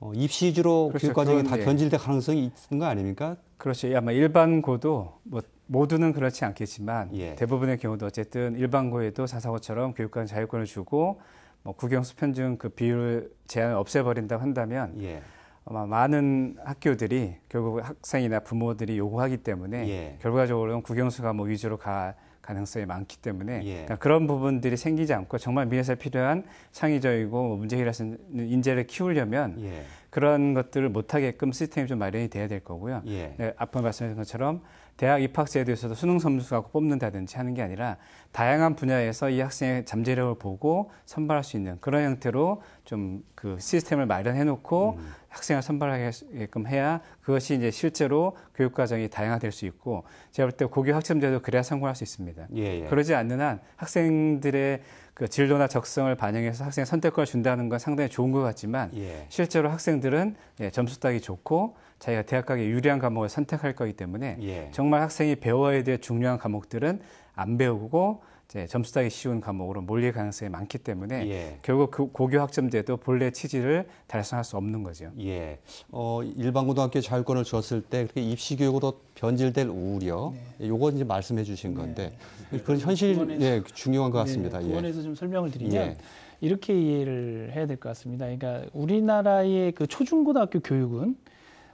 어, 입시 주로 그렇죠. 교육과정이 다 변질될 가능성이 있는 거 아닙니까? 그렇죠. 아마 일반 고도 뭐 모두는 그렇지 않겠지만 예. 대부분의 경우도 어쨌든 일반고에도 사사고처럼 교육관 자율권을 주고 뭐 국영 수편중 그 비율 제한을 없애버린다고 한다면 예. 아마 많은 학교들이 결국 학생이나 부모들이 요구하기 때문에 예. 결과적으로는 국영수가 뭐 위주로 가 가능성이 많기 때문에 예. 그러니까 그런 부분들이 생기지 않고 정말 미래에 필요한 창의적이고 뭐 문제 해결하는 인재를 키우려면 예. 그런 것들을 못하게끔 시스템이 좀 마련이 돼야 될 거고요. 예. 네, 앞서 말씀하신 것처럼 대학 입학 에대해서도 수능 점수 갖고 뽑는다든지 하는 게 아니라 다양한 분야에서 이 학생의 잠재력을 보고 선발할 수 있는 그런 형태로 좀 그 시스템을 마련해 놓고 음. 학생을 선발하게끔 해야 그것이 이제 실제로 교육 과정이 다양화될 수 있고 제가 볼 때 고교 학점제도 그래야 성공할 수 있습니다. 예, 예. 그러지 않는 한 학생들의 그 진로나 적성을 반영해서 학생 선택권을 준다는 건 상당히 좋은 것 같지만 예. 실제로 학생들은 예, 점수 따기 좋고 자기가 대학 가기 유리한 과목을 선택할 거기 때문에 예. 정말 학생이 배워야 될 중요한 과목들은 안 배우고 이제 점수 따기 쉬운 과목으로 몰릴 가능성이 많기 때문에 예. 결국 그 고교 학점제도 본래 취지를 달성할 수 없는 거죠. 예. 어, 일반 고등학교 자율권을 줬을 때 그렇게 입시 교육으로 변질될 우려, 네. 요거 이제 말씀해 주신 네. 건데 네. 그건 현실 그 예, 중요한 것 네, 같습니다. 네. 부분에서 예. 좀 설명을 드리면 예. 이렇게 이해를 해야 될 것 같습니다. 그러니까 우리나라의 그 초중고등학교 교육은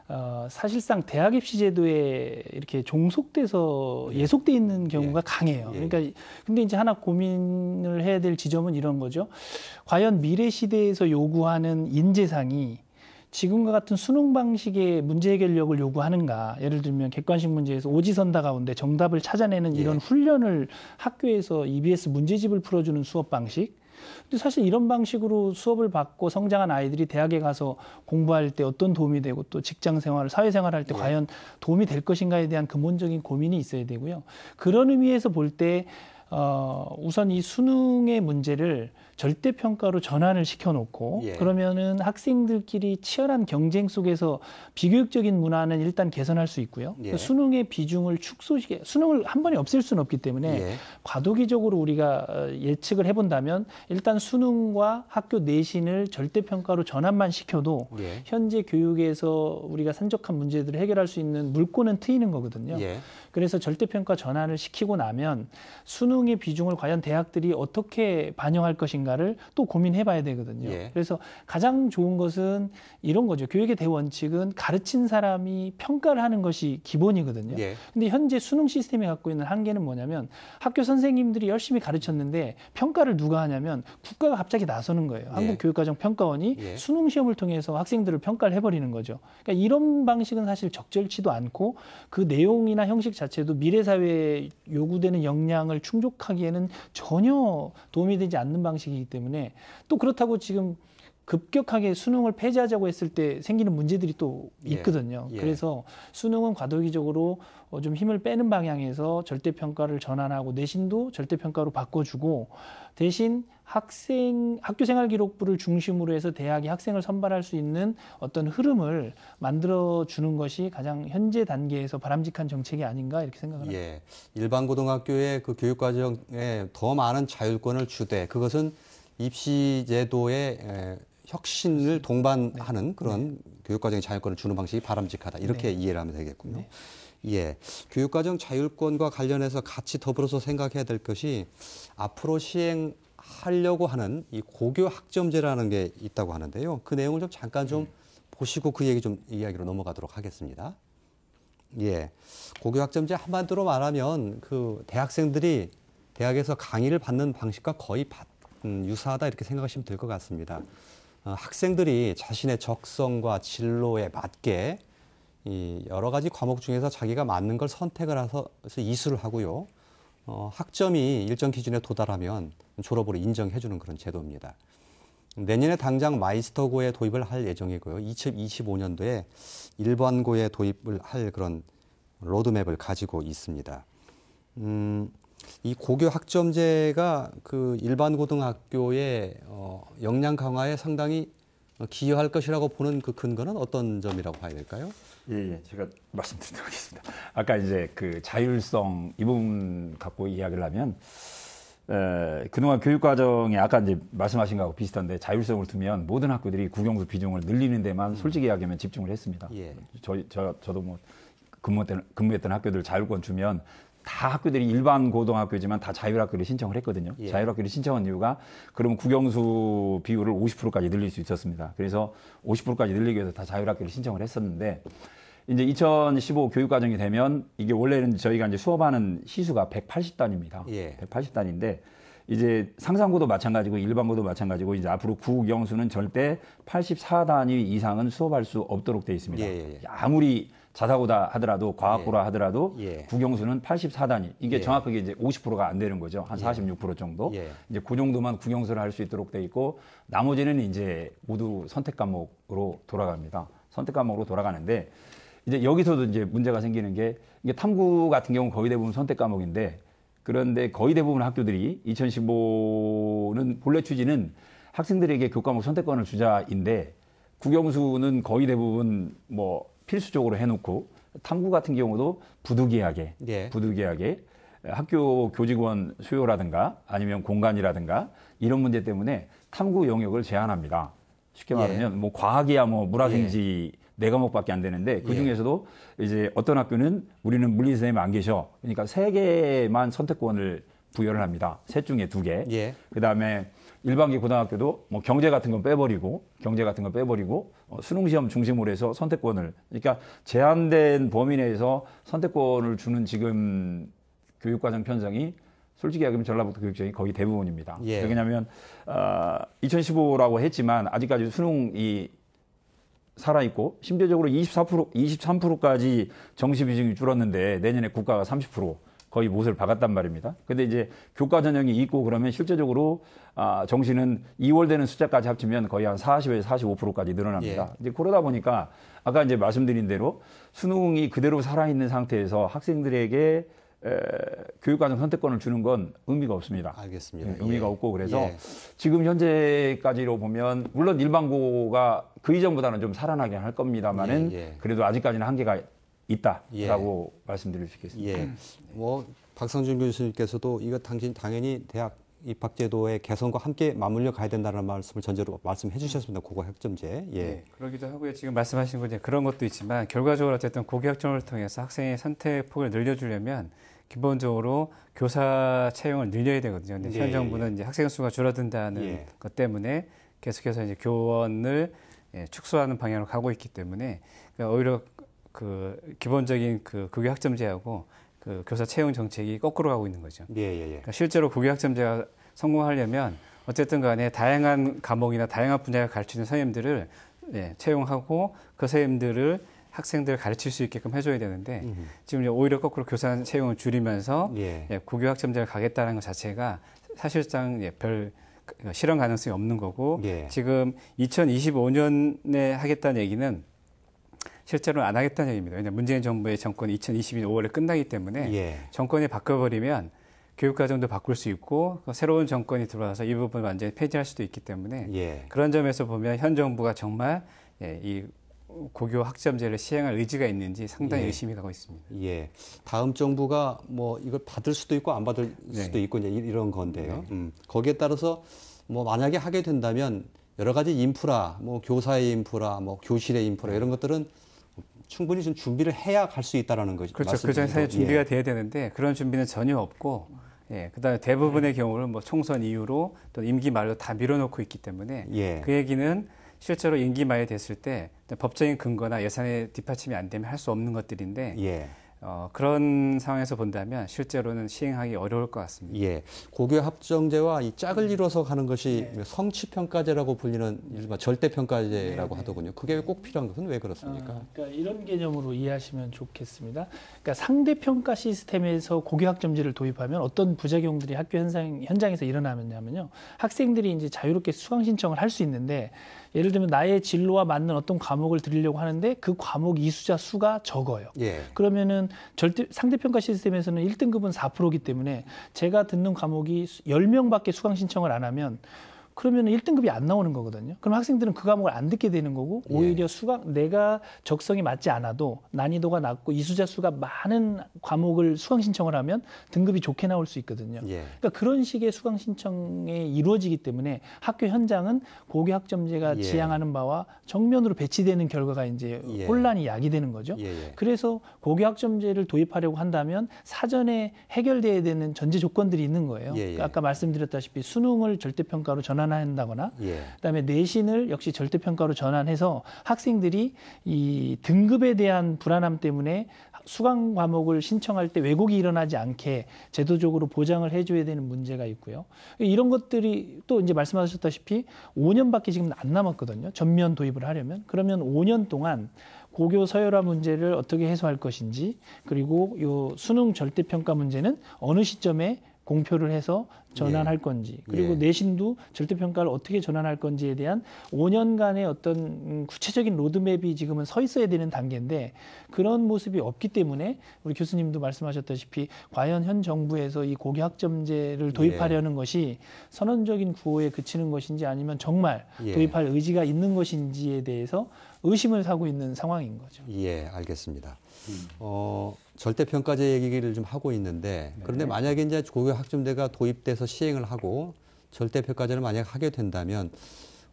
어, 사실상 대학 입시 제도에 이렇게 종속돼서 예. 속돼 있는 예. 경우가 예. 강해요. 예. 그러니까 근데 이제 하나 고민을 해야 될 지점은 이런 거죠. 과연 미래 시대에서 요구하는 인재상이 지금과 같은 수능 방식의 문제 해결력을 요구하는가 예를 들면 객관식 문제에서 오지선다 가운데 정답을 찾아내는 예. 이런 훈련을 학교에서 EBS 문제집을 풀어주는 수업 방식 근데 사실 이런 방식으로 수업을 받고 성장한 아이들이 대학에 가서 공부할 때 어떤 도움이 되고 또 직장 생활, 사회 생활할 때 네. 과연 도움이 될 것인가에 대한 근본적인 고민이 있어야 되고요. 그런 의미에서 볼 때 어, 우선 이 수능의 문제를 절대 평가로 전환을 시켜놓고 예. 그러면은 학생들끼리 치열한 경쟁 속에서 비교육적인 문화는 일단 개선할 수 있고요. 예. 그 수능의 비중을 축소시켜 수능을 한 번에 없앨 수는 없기 때문에 예. 과도기적으로 우리가 어, 예측을 해본다면 일단 수능과 학교 내신을 절대 평가로 전환만 시켜도 예. 현재 교육에서 우리가 산적한 문제들을 해결할 수 있는 물꼬는 트이는 거거든요. 예. 그래서 절대평가 전환을 시키고 나면 수능의 비중을 과연 대학들이 어떻게 반영할 것인가를 또 고민해 봐야 되거든요. 예. 그래서 가장 좋은 것은 이런 거죠. 교육의 대원칙은 가르친 사람이 평가를 하는 것이 기본이거든요. 예. 근데 현재 수능 시스템이 갖고 있는 한계는 뭐냐면 학교 선생님들이 열심히 가르쳤는데 평가를 누가 하냐면 국가가 갑자기 나서는 거예요. 예. 한국 교육과정 평가원이 예. 수능 시험을 통해서 학생들을 평가를 해버리는 거죠. 그러니까 이런 방식은 사실 적절치도 않고 그 내용이나 형식 자 자체도 미래 사회에 요구되는 역량을 충족하기에는 전혀 도움이 되지 않는 방식이기 때문에 또 그렇다고 지금 급격하게 수능을 폐지하자고 했을 때 생기는 문제들이 또 예. 있거든요. 예, 예. 그래서 수능은 과도기적으로 어, 좀 힘을 빼는 방향에서 절대평가를 전환하고 내신도 절대평가로 바꿔주고 대신 학생 학교 생활 기록부를 중심으로 해서 대학이 학생을 선발할 수 있는 어떤 흐름을 만들어 주는 것이 가장 현재 단계에서 바람직한 정책이 아닌가 이렇게 생각을 합니다. 예. 일반 고등학교의 그 교육 과정에 더 많은 자율권을 주되 그것은 입시 제도의 혁신을 동반하는 네. 그런 네. 교육 과정의 자율권을 주는 방식이 바람직하다. 이렇게 네. 이해를 하면 되겠군요. 네. 예. 교육과정 자율권과 관련해서 같이 더불어서 생각해야 될 것이 앞으로 시행 하려고 하는 이 고교 학점제라는 게 있다고 하는데요. 그 내용을 좀 잠깐 좀 네. 보시고 그 얘기 좀 이야기로 넘어가도록 하겠습니다. 예. 고교 학점제 한마디로 말하면 그 대학생들이 대학에서 강의를 받는 방식과 거의 음, 유사하다 이렇게 생각하시면 될 것 같습니다. 어, 학생들이 자신의 적성과 진로에 맞게 이 여러 가지 과목 중에서 자기가 맞는 걸 선택을 해서 이수를 하고요. 어, 학점이 일정 기준에 도달하면 졸업으로 인정해주는 그런 제도입니다. 내년에 당장 마이스터고에 도입을 할 예정이고요. 2025년도에 일반고에 도입을 할 그런 로드맵을 가지고 있습니다. 음, 이 고교 학점제가 그 일반 고등학교의 어, 역량 강화에 상당히 기여할 것이라고 보는 그 근거는 어떤 점이라고 봐야 될까요? 예, 예, 제가 말씀드리도록 하겠습니다. 아까 이제 그 자율성 이 부분 갖고 이야기를 하면 에, 그동안 교육과정에 아까 이제 말씀하신 거하고 비슷한데 자율성을 두면 모든 학교들이 국영수 비중을 늘리는 데만 솔직히 이야기하면 집중을 했습니다. 예. 저 저, 저도 뭐 근무했던, 근무했던 학교들 자율권 주면 다 학교들이 일반 고등학교지만 다 자율학교를 신청을 했거든요. 예. 자율학교를 신청한 이유가 그러면 국영수 비율을 50%까지 늘릴 수 있었습니다. 그래서 50%까지 늘리기 위해서 다 자율학교를 신청을 했었는데 이제 2015 교육과정이 되면 이게 원래는 저희가 이제 수업하는 시수가 180단입니다. 예. 180단인데 이제 상상고도 마찬가지고 일반고도 마찬가지고 이제 앞으로 국영수는 절대 84단위 이상은 수업할 수 없도록 돼 있습니다. 예. 예, 예. 아무리 자사고다 하더라도 과학고라 예. 하더라도 예. 국영수는 84단위 이게 예. 정확하게 이제 50%가 안 되는 거죠 한 46% 예. 정도 예. 이제 그 정도만 국영수를 할 수 있도록 돼 있고 나머지는 이제 모두 선택 과목으로 돌아갑니다 선택 과목으로 돌아가는데 이제 여기서도 이제 문제가 생기는 게 이게 탐구 같은 경우 는 거의 대부분 선택 과목인데 그런데 거의 대부분 학교들이 2015는 본래 취지는 학생들에게 교과목 선택권을 주자인데 국영수는 거의 대부분 뭐 필수적으로 해놓고 탐구 같은 경우도 부득이하게 예. 부득이하게 학교 교직원 수요라든가 아니면 공간이라든가 이런 문제 때문에 탐구 영역을 제한합니다. 쉽게 예. 말하면 예. 뭐 과학이야 뭐 물학인지 예. 네 과목밖에 안 되는데 그 예. 중에서도 이제 어떤 학교는 우리는 물리 선생님 안 계셔 그러니까 세 개만 선택권을 부여를 합니다. 셋 중에 두 개. 예. 그 다음에 일반기 고등학교도 뭐 경제 같은 건 빼버리고 경제 같은 건 빼버리고 어, 수능 시험 중심으로 해서 선택권을 그러니까 제한된 범위 내에서 선택권을 주는 지금 교육과정 편성이 솔직히 얘기하면 전라북도 교육청이 거의 대부분입니다. 예. 왜냐하면 어, 2015라고 했지만 아직까지 수능이 살아있고 심지어적으로 24% 23%까지 정시 비중이 줄었는데 내년에 국가가 30% 거의 못을 박았단 말입니다. 근데 이제 교과 전형이 있고 그러면 실제적으로 아, 정시는 2월 되는 숫자까지 합치면 거의 한 40에서 45%까지 늘어납니다. 예. 이제 그러다 보니까 아까 이제 말씀드린 대로 수능이 그대로 살아있는 상태에서 학생들에게 에, 교육과정 선택권을 주는 건 의미가 없습니다. 알겠습니다. 예, 의미가 예. 없고 그래서 예. 지금 현재까지로 보면 물론 일반고가 그 이전보다는 좀 살아나긴 할 겁니다만은 예, 예. 그래도 아직까지는 한계가 있다라고 예. 말씀드릴 수 있겠습니다. 예. 네. 뭐 박성준 교수님께서도 이거 당신 당연히 대학 입학제도의 개선과 함께 맞물려 가야 된다는 말씀을 전제로 말씀해 주셨습니다. 고교학점제. 예. 네, 그러기도 하고요. 지금 말씀하신 건 그런 것도 있지만 결과적으로 어쨌든 고교학점을 통해서 학생의 선택 폭을 늘려주려면 기본적으로 교사 채용을 늘려야 되거든요. 근데 현 예, 정부는 예. 이제 학생 수가 줄어든다는 예. 것 때문에 계속해서 이제 교원을 예, 축소하는 방향으로 가고 있기 때문에 그러니까 오히려 그 기본적인 그 국외 학점제하고 그 교사 채용 정책이 거꾸로 가고 있는 거죠. 예, 예, 예. 그러니까 실제로 국외 학점제가 성공하려면 어쨌든 간에 다양한 과목이나 다양한 분야에 가르치는 선생님들을 예, 채용하고 그 선생님들을 학생들을 가르칠 수 있게끔 해줘야 되는데 음. 지금 오히려 거꾸로 교사 채용을 줄이면서 예. 예, 국유 학점제를 가겠다는 것 자체가 사실상 예, 별 실현 가능성이 없는 거고 예. 지금 2025년에 하겠다는 얘기는 실제로는 안 하겠다는 얘기입니다. 왜냐 문재인 정부의 정권이 2022년 5월에 끝나기 때문에 예. 정권이 바꿔버리면 교육과정도 바꿀 수 있고 그 새로운 정권이 들어와서 이 부분을 완전히 폐지할 수도 있기 때문에 예. 그런 점에서 보면 현 정부가 정말 예, 이 고교 학점제를 시행할 의지가 있는지 상당히 예. 의심이 가고 있습니다. 예. 다음 정부가 뭐 이걸 받을 수도 있고 안 받을 네. 수도 있고 이 이런 건데요. 네. 음. 거기에 따라서 뭐 만약에 하게 된다면 여러 가지 인프라, 뭐 교사의 인프라, 뭐 교실의 인프라 네. 이런 것들은 충분히 좀 준비를 해야 갈 수 있다라는 거죠. 그렇죠. 그 전에 준비가 예. 돼야 되는데 그런 준비는 전혀 없고 예, 그다음에 대부분의 음. 네. 경우는 뭐 총선 이후로 또 임기 말로 다 밀어놓고 있기 때문에 예. 그 얘기는 실제로 임기 말이 됐을 때 법적인 근거나 예산의 뒷받침이 안 되면 할 수 없는 것들인데 예. 어, 그런 상황에서 본다면 실제로는 시행하기 어려울 것 같습니다. 예, 고교 합정제와 이 짝을 음. 이뤄서 가는 것이 네. 성취 평가제라고 불리는 일반 절대 평가제라고 네, 네, 하더군요. 그게 꼭 필요한 것은 왜 그렇습니까? 아, 그러니까 이런 개념으로 이해하시면 좋겠습니다. 그러니까 상대 평가 시스템에서 고교 학점제를 도입하면 어떤 부작용들이 학교 현장 현장에서 일어나면요 학생들이 이제 자유롭게 수강 신청을 할 수 있는데 예를 들면 나의 진로와 맞는 어떤 과목을 들리려고 하는데 그 과목 이수자 수가 적어요. 예. 그러면은 절대 상대평가 시스템에서는 1등급은 4%이기 때문에 제가 듣는 과목이 10명밖에 수강 신청을 안 하면 그러면 1등급이 안 나오는 거거든요. 그럼 학생들은 그 과목을 안 듣게 되는 거고 예. 오히려 예. 수강 내가 적성이 맞지 않아도 난이도가 낮고 이수자 수가 많은 과목을 수강 신청을 하면 등급이 좋게 나올 수 있거든요. 예. 그러니까 그런 식의 수강 신청에 이루어지기 때문에 학교 현장은 고교 학점제가 예. 지향하는 바와 정면으로 배치되는 결과가 이제 예. 혼란이 야기되는 거죠. 예, 그래서 고교 학점제를 도입하려고 한다면 사전에 해결돼야 되는 전제 조건들이 있는 거예요. 그러니까 아까 말씀드렸다시피 수능을 절대평가로 전환 전환한다거나 예. 그다음에 내신을 역시 절대평가로 전환해서 학생들이 이 등급에 대한 불안함 때문에 수강 과목을 신청할 때 왜곡이 일어나지 않게 제도적으로 보장을 해줘야 되는 문제가 있고요. 이런 것들이 또 이제 말씀하셨다시피 5년밖에 지금 안 남았거든요. 전면 도입을 하려면 그러면 5년 동안 고교 서열화 문제를 어떻게 해소할 것인지 그리고 요 수능 절대평가 문제는 어느 시점에 공표를 해서 전환할 예. 건지 그리고 예. 내신도 절대평가를 어떻게 전환할 건지에 대한 5년간의 어떤 구체적인 로드맵이 지금은 서 있어야 되는 단계인데 그런 모습이 없기 때문에 우리 교수님도 말씀하셨다시피 과연 현 정부에서 이 고교학점제를 예. 도입하려는 예. 것이 선언적인 구호에 그치는 것인지 아니면 정말 예. 도입할 의지가 있는 것인지에 대해서 의심을 사고 있는 상황인 거죠. 예, 알겠습니다. 음. 어, 절대평가제 얘기를 좀 하고 있는데 네. 그런데 만약에 이제 고교학점제가 도입돼서 시행을 하고 절대평가제를 만약 하게 된다면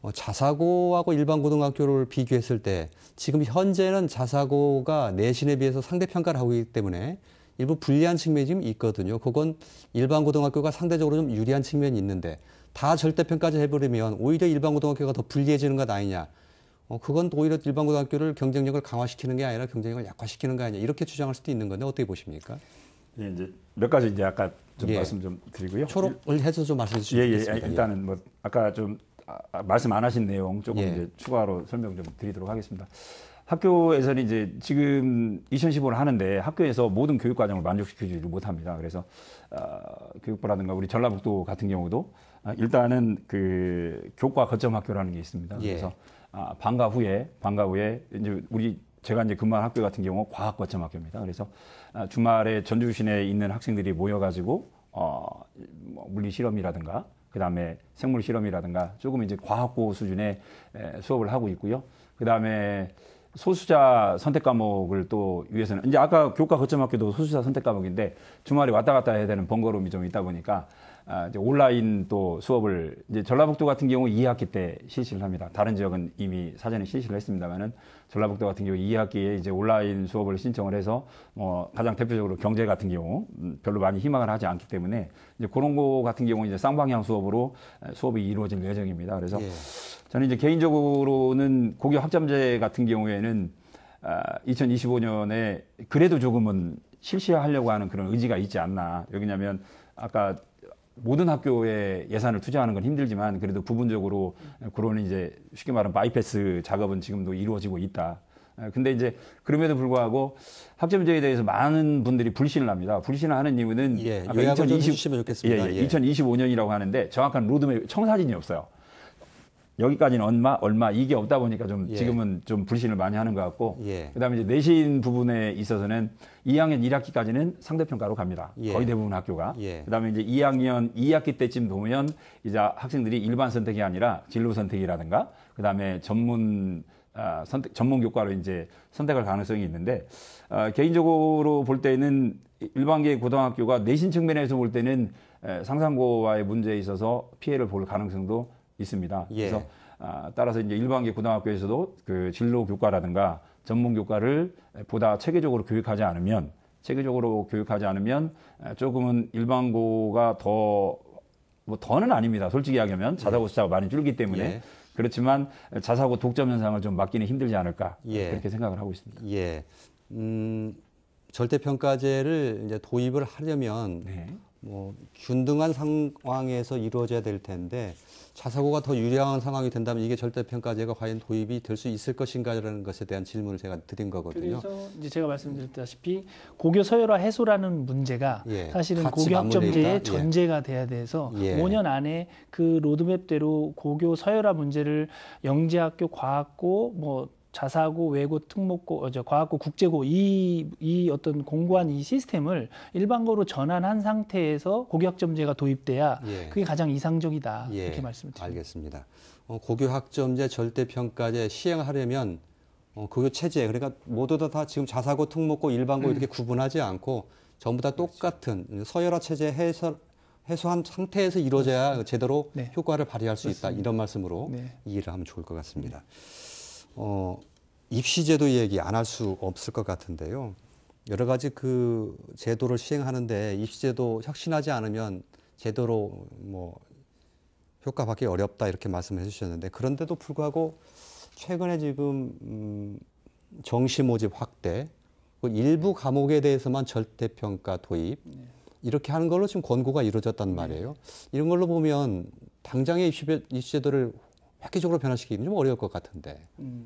어, 자사고하고 일반 고등학교를 비교했을 때 지금 현재는 자사고가 내신에 비해서 상대평가를 하고 있기 때문에 일부 불리한 측면이 좀 있거든요. 그건 일반 고등학교가 상대적으로 좀 유리한 측면이 있는데 다 절대평가제 해버리면 오히려 일반 고등학교가 더 불리해지는 것 아니냐. 어, 그건 오히려 일반 고등학교를 경쟁력을 강화시키는 게 아니라 경쟁력을 약화시키는 거 아니냐 이렇게 주장할 수도 있는 건데 어떻게 보십니까? 예, 이제 몇 가지 이제 아까 좀 예. 말씀 좀 드리고요. 초록을 해서 좀 말씀해 주시면 예, 예, 예. 일단은 뭐 아까 좀 아, 아, 말씀 안 하신 내용 조금 예. 이제 추가로 설명 좀 드리도록 하겠습니다. 학교에서는 이제 지금 2015를 하는데 학교에서 모든 교육 과정을 만족시키지 못합니다. 그래서 어, 교육부라든가 우리 전라북도 같은 경우도 일단은 그 교과 거점 학교라는 게 있습니다. 예. 그래서 예. 아, 방과 후에 방과 후에 이제 우리 제가 이제 근무한 학교 같은 경우 과학 거점 학교입니다. 그래서 아, 주말에 전주 시내에 있는 학생들이 모여가지고 어, 뭐 물리 실험이라든가 그다음에 생물 실험이라든가 조금 이제 과학고 수준의 에, 수업을 하고 있고요. 그다음에 소수자 선택 과목을 또 위해서는 이제 아까 교과 거점 학교도 소수자 선택 과목인데 주말에 왔다 갔다 해야 되는 번거로움이 좀 있다 보니까 아, 이제 온라인 또 수업을 이제 전라북도 같은 경우 2학기 때 실시를 합니다. 다른 지역은 이미 사전에 실시를 했습니다만은 전라북도 같은 경우 2학기에 이제 온라인 수업을 신청을 해서 뭐 가장 대표적으로 경제 같은 경우 음, 별로 많이 희망을 하지 않기 때문에 이제 그런 거 같은 경우 이제 쌍방향 수업으로 수업이 이루어질 예정입니다. 그래서 예. 저는 이제 개인적으로는 고교 학점제 같은 경우에는 아, 2025년에 그래도 조금은 실시하려고 하는 그런 의지가 있지 않나. 왜냐하면 아까 모든 학교에 예산을 투자하는 건 힘들지만 그래도 부분적으로 그런 이제 쉽게 말하면 바이패스 작업은 지금도 이루어지고 있다. 아, 근데 이제 그럼에도 불구하고 학점제에 대해서 많은 분들이 불신을 합니다. 불신을 하는 이유는 예, 아까 2020, 예, 예, 2025년이라고 예. 하는데 정확한 로드맵 청사진이 없어요. 여기까지는 얼마 얼마 이게 없다 보니까 좀 예. 지금은 좀 불신을 많이 하는 것 같고 예. 그다음에 이제 내신 부분에 있어서는 2학년 1학기까지는 상대평가로 갑니다. 예. 거의 대부분 학교가. 예. 그다음에 이제 2학년 2학기 때쯤 보면 이제 학생들이 일반 선택이 아니라 진로 선택이라든가 그다음에 전문 아, 선택, 전문 교과로 이제 선택할 가능성이 있는데 아, 개인적으로 볼 때는 일반계 고등학교가 내신 측면에서 볼 때는 에, 상상고와의 문제에 있어서 피해를 볼 가능성도 있습니다. 예. 그래서 아, 따라서 이제 일반계 고등학교에서도 그 진로 교과라든가 전문 교과를 보다 체계적으로 교육하지 않으면 체계적으로 교육하지 않으면 조금은 일반고가 더뭐 더는 아닙니다. 솔직히 이야기하면 예. 자사고 숫자가 많이 줄기 때문에 예. 그렇지만 자사고 독점 현상을 좀 막기는 힘들지 않을까 예. 그렇게 생각을 하고 있습니다. 예. 음, 절대평가제를 이제 도입을 하려면 네. 뭐 균등한 상황에서 이루어져야 될 텐데 자사고가 더 유리한 상황이 된다면 이게 절대평가제가 과연 도입이 될 수 있을 것인가라는 것에 대한 질문을 제가 드린 거거든요. 그래서 이제 제가 말씀드렸다시피 고교 서열화 해소라는 문제가 예, 사실은 고교 학점제의 예. 전제가 예. 돼야 돼서 예. 5년 안에 그 로드맵대로 고교 서열화 문제를 영재학교, 과학고, 뭐 자사고, 외고, 특목고, 어, 저 과학고, 국제고 이, 이 어떤 공고한 이 시스템을 일반고로 전환한 상태에서 고교학점제가 도입돼야 예. 그게 가장 이상적이다 예. 이렇게 말씀을 드립니다. 알겠습니다. 어, 고교학점제 절대평가제 시행하려면 어, 고교 체제 그러니까 모두 다 지금 자사고, 특목고, 일반고 음. 이렇게 구분하지 않고 전부 다 그렇죠. 똑같은 그렇죠. 서열화 체제 해설 해소한 상태에서 이루어져야 제대로 네. 효과를 발휘할 수 그렇습니다. 있다 이런 말씀으로 네. 이해를 하면 좋을 것 같습니다. 네. 어, 입시제도 얘기 안 할 수 없을 것 같은데요. 여러 가지 그 제도를 시행하는데 입시제도 혁신하지 않으면 제대로 뭐 효과 받기 어렵다 이렇게 말씀해 주셨는데 그런데도 불구하고 최근에 지금 음, 정시 모집 확대, 그 일부 과목에 대해서만 절대 평가 도입 네. 이렇게 하는 걸로 지금 권고가 이루어졌단 네. 말이에요. 이런 걸로 보면 당장의 입시, 입시제도를 획기적으로 변화시키기는 좀 어려울 것 같은데. 음.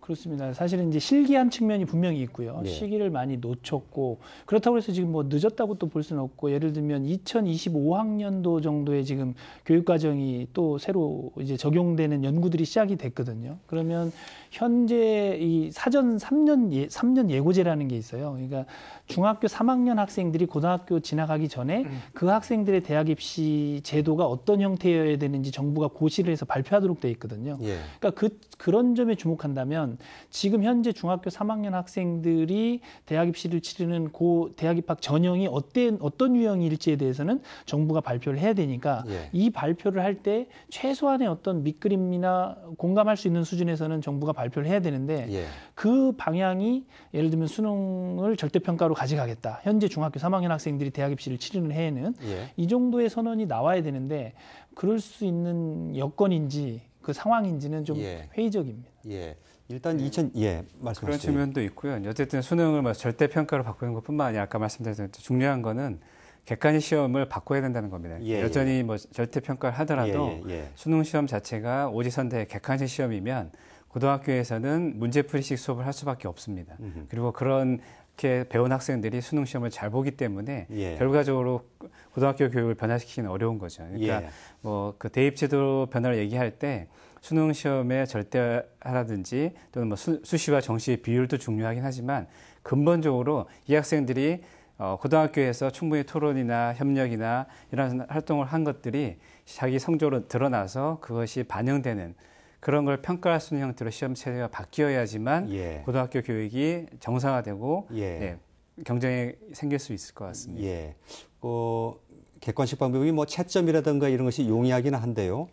그렇습니다. 사실은 이제 실기한 측면이 분명히 있고요. 예. 시기를 많이 놓쳤고 그렇다고 해서 지금 뭐 늦었다고 또 볼 수는 없고 예를 들면 2025학년도 정도에 지금 교육과정이 또 새로 이제 적용되는 연구들이 시작이 됐거든요. 그러면 현재 이 사전 3년 예, 3년 예고제라는 게 있어요. 그러니까 중학교 3학년 학생들이 고등학교 지나가기 전에 음. 그 학생들의 대학 입시 제도가 어떤 형태여야 되는지 정부가 고시를 해서 발표하도록 돼 있거든요. 예. 그러니까 그 그런 점에 주목한다면 지금 현재 중학교 3학년 학생들이 대학 입시를 치르는 고 대학 입학 전형이 어떤 어떤 유형일지에 대해서는 정부가 발표를 해야 되니까 예. 이 발표를 할 때 최소한의 어떤 밑그림이나 공감할 수 있는 수준에서는 정부가 발표를 해야 되는데 예. 그 방향이 예를 들면 수능을 절대평가로 가져가겠다. 현재 중학교 3학년 학생들이 대학 입시를 치르는 해에는 예. 이 정도의 선언이 나와야 되는데 그럴 수 있는 여건인지 그 상황인지는 좀 예. 회의적입니다. 예. 일단 2000, 예, 말씀하시죠. 그런 측면도 있고요. 어쨌든 수능을 뭐 절대평가로 바꾸는 것 뿐만 아니라 아까 말씀드렸던 중요한 거는 객관의 시험을 바꿔야 된다는 겁니다. 예, 예. 여전히 뭐 절대 평가를 하더라도 예, 예, 예, 수능 시험 자체가 오지선대의 객관식 시험이면 고등학교에서는 문제풀이식 수업을 할 수밖에 없습니다. 음흠. 그리고 그렇게 배운 학생들이 수능 시험을 잘 보기 때문에 예. 결과적으로 고등학교 교육을 변화시키기는 어려운 거죠. 그러니까 예. 뭐그 대입제도 변화를 얘기할 때 수능 시험의 절대화라든지 또는 뭐 수, 시와 정시의 비율도 중요하긴 하지만 근본적으로 이 학생들이 어, 고등학교에서 충분히 토론이나 협력이나 이런 활동을 한 것들이 자기 성적으로 드러나서 그것이 반영되는 그런 걸 평가할 수 있는 형태로 시험 체제가 바뀌어야지만 예. 고등학교 교육이 정상화되고 예. 예. 경쟁이 생길 수 있을 것 같습니다. 예. 어, 객관식 방법이 뭐 채점이라든가 이런 것이 용이하기는 한데요.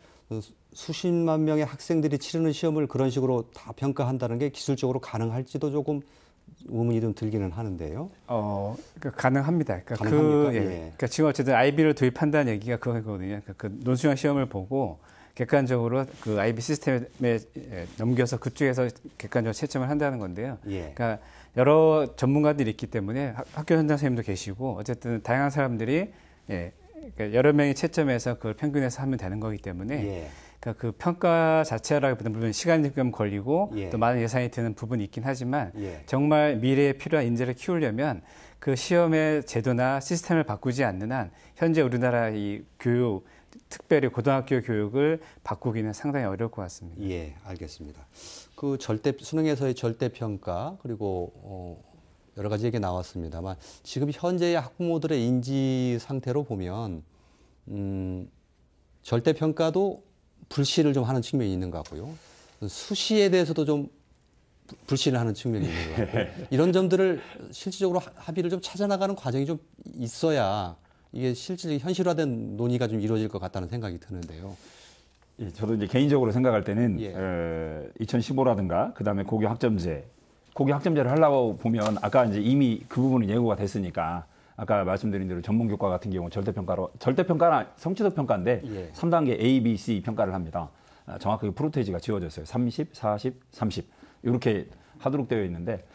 수십만 명의 학생들이 치르는 시험을 그런 식으로 다 평가한다는 게 기술적으로 가능할지도 조금 의문이 좀 들기는 하는데요. 어, 그러니까 가능합니다. 그러니까 그, 가능합니까? 그, 예. 예. 그러니까 지금 어쨌든 아이비를 도입한다는 얘기가 그거거든요. 그러니까 그 논술형 시험을 보고 객관적으로 그 IB 시스템에 넘겨서 그쪽에서 객관적으로 채점을 한다는 건데요. 예. 그러니까 여러 전문가들이 있기 때문에 학교 현장 선생님도 계시고 어쨌든 다양한 사람들이 예, 그러니까 여러 명이 채점해서 그걸 평균해서 하면 되는 거기 때문에 예. 그러니까 그 평가 자체라기보다는 물론 시간이 좀 걸리고 예. 또 많은 예산이 드는 부분이 있긴 하지만 예. 정말 미래에 필요한 인재를 키우려면 그 시험의 제도나 시스템을 바꾸지 않는 한 현재 우리나라 이 교육 특별히 고등학교 교육을 바꾸기는 상당히 어려울 것 같습니다. 예, 알겠습니다. 그 절대 수능에서의 절대 평가 그리고 어, 여러 가지 얘기 나왔습니다만 지금 현재의 학부모들의 인지 상태로 보면 음, 절대 평가도 불신을좀 하는 측면이 있는 것 같고요. 수시에 대해서도 좀 불신을 하는 측면이 있는 것 같고 이런 점들을 실질적으로 합의를 좀 찾아나가는 과정이 좀 있어야 이게 실질 현실화된 논의가 좀 이루어질 것 같다는 생각이 드는데요. 예, 저도 이제 개인적으로 생각할 때는 예. 어, 2015라든가 그다음에 고교 학점제 고교 학점제를 하려고 보면 아까 이제 이미 그 부분은 예고가 됐으니까 아까 말씀드린 대로 전문 교과 같은 경우 절대 평가로 절대 평가나 성취도 평가인데 예. 3단계 A, B, C 평가를 합니다. 아, 정확하게 프로테이지가 지워졌어요. 30, 40, 30 이렇게 하도록 되어 있는데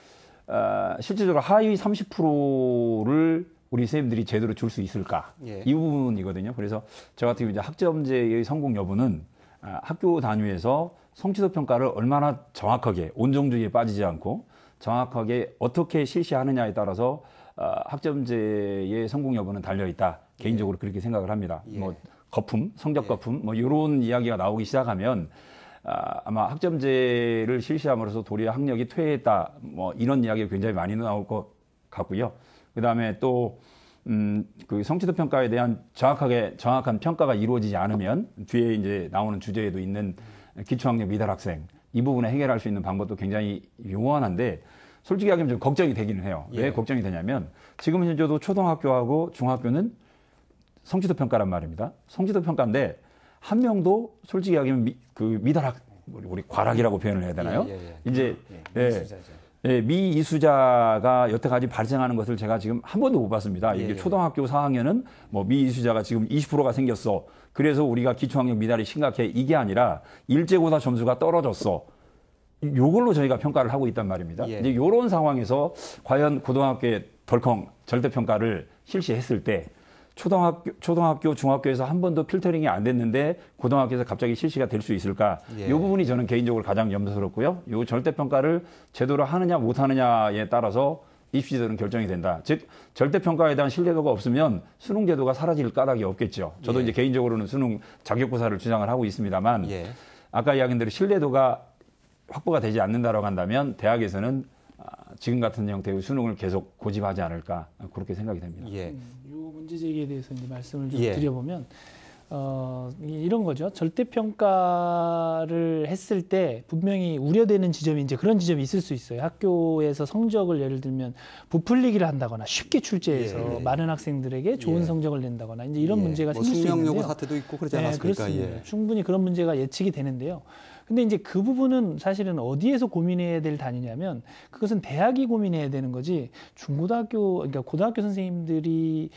아, 실질적으로 하위 30%를 우리 선생님들이 제대로 줄 수 있을까 예. 이 부분이거든요. 그래서 저 같은 경우 이제 학점제의 성공 여부는 아, 학교 단위에서 성취도 평가를 얼마나 정확하게 온정주의에 빠지지 않고 정확하게 어떻게 실시하느냐에 따라서 아, 학점제의 성공 여부는 달려 있다. 개인적으로 예. 그렇게 생각을 합니다. 예. 뭐 거품, 성적 예. 거품 뭐 이런 이야기가 나오기 시작하면 아, 아마 학점제를 실시함으로써 도리어 학력이 퇴했다 뭐 이런 이야기가 굉장히 많이 나올 것 같고요. 그다음에 또 음, 그 성취도 평가에 대한 정확하게 정확한 평가가 이루어지지 않으면 뒤에 이제 나오는 주제에도 있는 기초학력 미달 학생 이 부분에 해결할 수 있는 방법도 굉장히 용언한데 솔직히 하기면 좀 걱정이 되기는 해요. 예. 왜 걱정이 되냐면 지금 현재도 초등학교하고 중학교는 성취도 평가란 말입니다. 성취도 평가인데 한 명도 솔직히 하기면 미, 그 미달학 우리 과락이라고 표현을 해야 되나요? 예, 예, 예. 이제 예, 예. 예, 미 이수자가 여태까지 발생하는 것을 제가 지금 한 번도 못 봤습니다. 이게 예, 예. 초등학교 4학년은 뭐미 이수자가 지금 20%가 생겼어. 그래서 우리가 기초학력 미달이 심각해. 이게 아니라 일제고사 점수가 떨어졌어. 요걸로 저희가 평가를 하고 있단 말입니다. 예. 이제 요런 상황에서 과연 고등학교의 덜컹 절대평가를 실시했을 때 초등학교, 초등학교, 중학교에서 한 번도 필터링이 안 됐는데 고등학교에서 갑자기 실시가 될 수 있을까? 예. 이 부분이 저는 개인적으로 가장 염려스럽고요. 이 절대평가를 제대로 하느냐 못하느냐에 따라서 입시제도는 결정이 된다. 즉 절대평가에 대한 신뢰도가 없으면 수능 제도가 사라질 까닭이 없겠죠. 저도 예. 이제 개인적으로는 수능 자격고사를 주장을 하고 있습니다만 예. 아까 이야기한 대로 신뢰도가 확보가 되지 않는다라고 한다면 대학에서는 아, 지금 같은 형태의 수능을 계속 고집하지 않을까 그렇게 생각이 됩니다. 예. 이 음, 문제 제기에 대해서 이제 말씀을 좀 예. 드려보면 어, 이런 거죠. 절대평가를 했을 때 분명히 우려되는 지점이 이제 그런 지점이 있을 수 있어요. 학교에서 성적을 예를 들면 부풀리기를 한다거나 쉽게 출제해서 예. 예. 많은 학생들에게 좋은 예. 성적을 낸다거나 이제 이런 예. 문제가 뭐 생길 수 있는데요. 사태도 있고 그렇지 네, 않았습니까? 네, 그렇습니다. 예. 충분히 그런 문제가 예측이 되는데요. 근데 이제 그 부분은 사실은 어디에서 고민해야 될 단위냐면 그것은 대학이 고민해야 되는 거지 중고등학교 그러니까 고등학교 선생님들이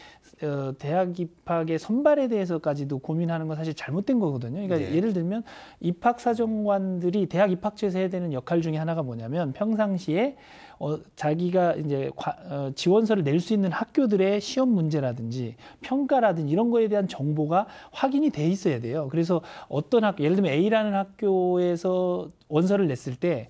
어, 대학 입학의 선발에 대해서까지도 고민하는 건 사실 잘못된 거거든요. 그러니까 네. 예를 들면 입학 사정관들이 대학 입학처에서 해야 되는 역할 중에 하나가 뭐냐면 평상시에 어, 자기가 이제 과, 어, 지원서를 낼 수 있는 학교들의 시험 문제라든지 평가라든지 이런 거에 대한 정보가 확인이 돼 있어야 돼요. 그래서 어떤 학교, 예를 들면 A라는 학교에서 원서를 냈을 때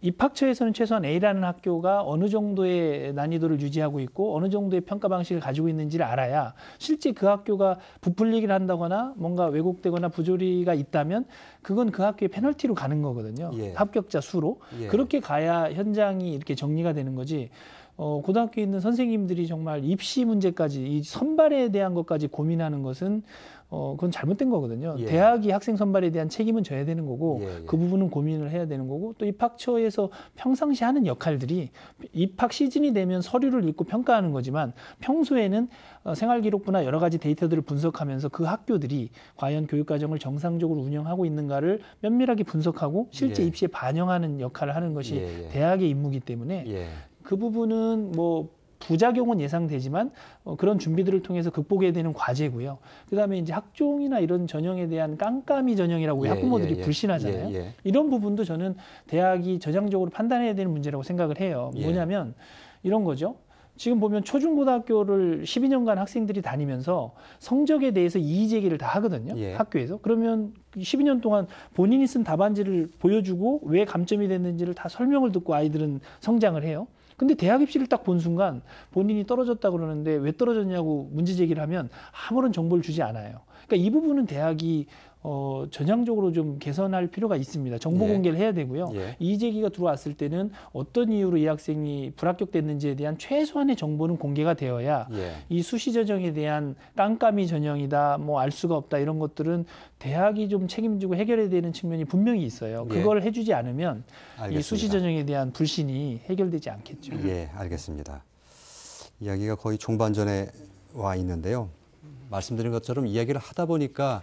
입학처에서는 최소한 A라는 학교가 어느 정도의 난이도를 유지하고 있고 어느 정도의 평가 방식을 가지고 있는지를 알아야 실제 그 학교가 부풀리기를 한다거나 뭔가 왜곡되거나 부조리가 있다면 그건 그 학교의 페널티로 가는 거거든요. 예. 합격자 수로 예. 그렇게 가야 현장이 이렇게 정리가 되는 거지. 어, 고등학교에 있는 선생님들이 정말 입시 문제까지 이 선발에 대한 것까지 고민하는 것은 어, 그건 잘못된 거거든요. 예. 대학이 학생 선발에 대한 책임은 져야 되는 거고 예, 예. 그 부분은 고민을 해야 되는 거고 또 입학처에서 평상시 하는 역할들이 입학 시즌이 되면 서류를 읽고 평가하는 거지만 평소에는 어, 생활 기록부나 여러 가지 데이터들을 분석하면서 그 학교들이 과연 교육 과정을 정상적으로 운영하고 있는가를 면밀하게 분석하고 실제 예. 입시에 반영하는 역할을 하는 것이 예, 예. 대학의 임무기 때문에 그 부분은 뭐 부작용은 예상되지만 어, 그런 준비들을 통해서 극복해야 되는 과제고요. 그다음에 이제 학종이나 이런 전형에 대한 깜깜이 전형이라고 예, 학부모들이 예, 예. 불신하잖아요. 예, 예. 이런 부분도 저는 대학이 전향적으로 판단해야 되는 문제라고 생각을 해요. 예. 뭐냐면 이런 거죠. 지금 보면 초중고등학교를 12년간 학생들이 다니면서 성적에 대해서 이의 제기를 다 하거든요. 예. 학교에서. 그러면 12년 동안 본인이 쓴 답안지를 보여주고 왜 감점이 됐는지를 다 설명을 듣고 아이들은 성장을 해요. 근데 대학 입시를 딱 본 순간 본인이 떨어졌다 그러는데 왜 떨어졌냐고 문제 제기를 하면 아무런 정보를 주지 않아요. 그러니까 이 부분은 대학이 어, 전향적으로 좀 개선할 필요가 있습니다. 정보 예. 공개를 해야 되고요. 예. 이의제기가 들어왔을 때는 어떤 이유로 이 학생이 불합격됐는지에 대한 최소한의 정보는 공개가 되어야 예. 이 수시 전형에 대한 땅감이 전형이다, 뭐 알 수가 없다 이런 것들은 대학이 좀 책임지고 해결해야 되는 측면이 분명히 있어요. 예. 그걸 해주지 않으면 알겠습니다. 이 수시 전형에 대한 불신이 해결되지 않겠죠. 예, 알겠습니다. 이야기가 거의 종반전에 와 있는데요. 말씀드린 것처럼 이야기를 하다 보니까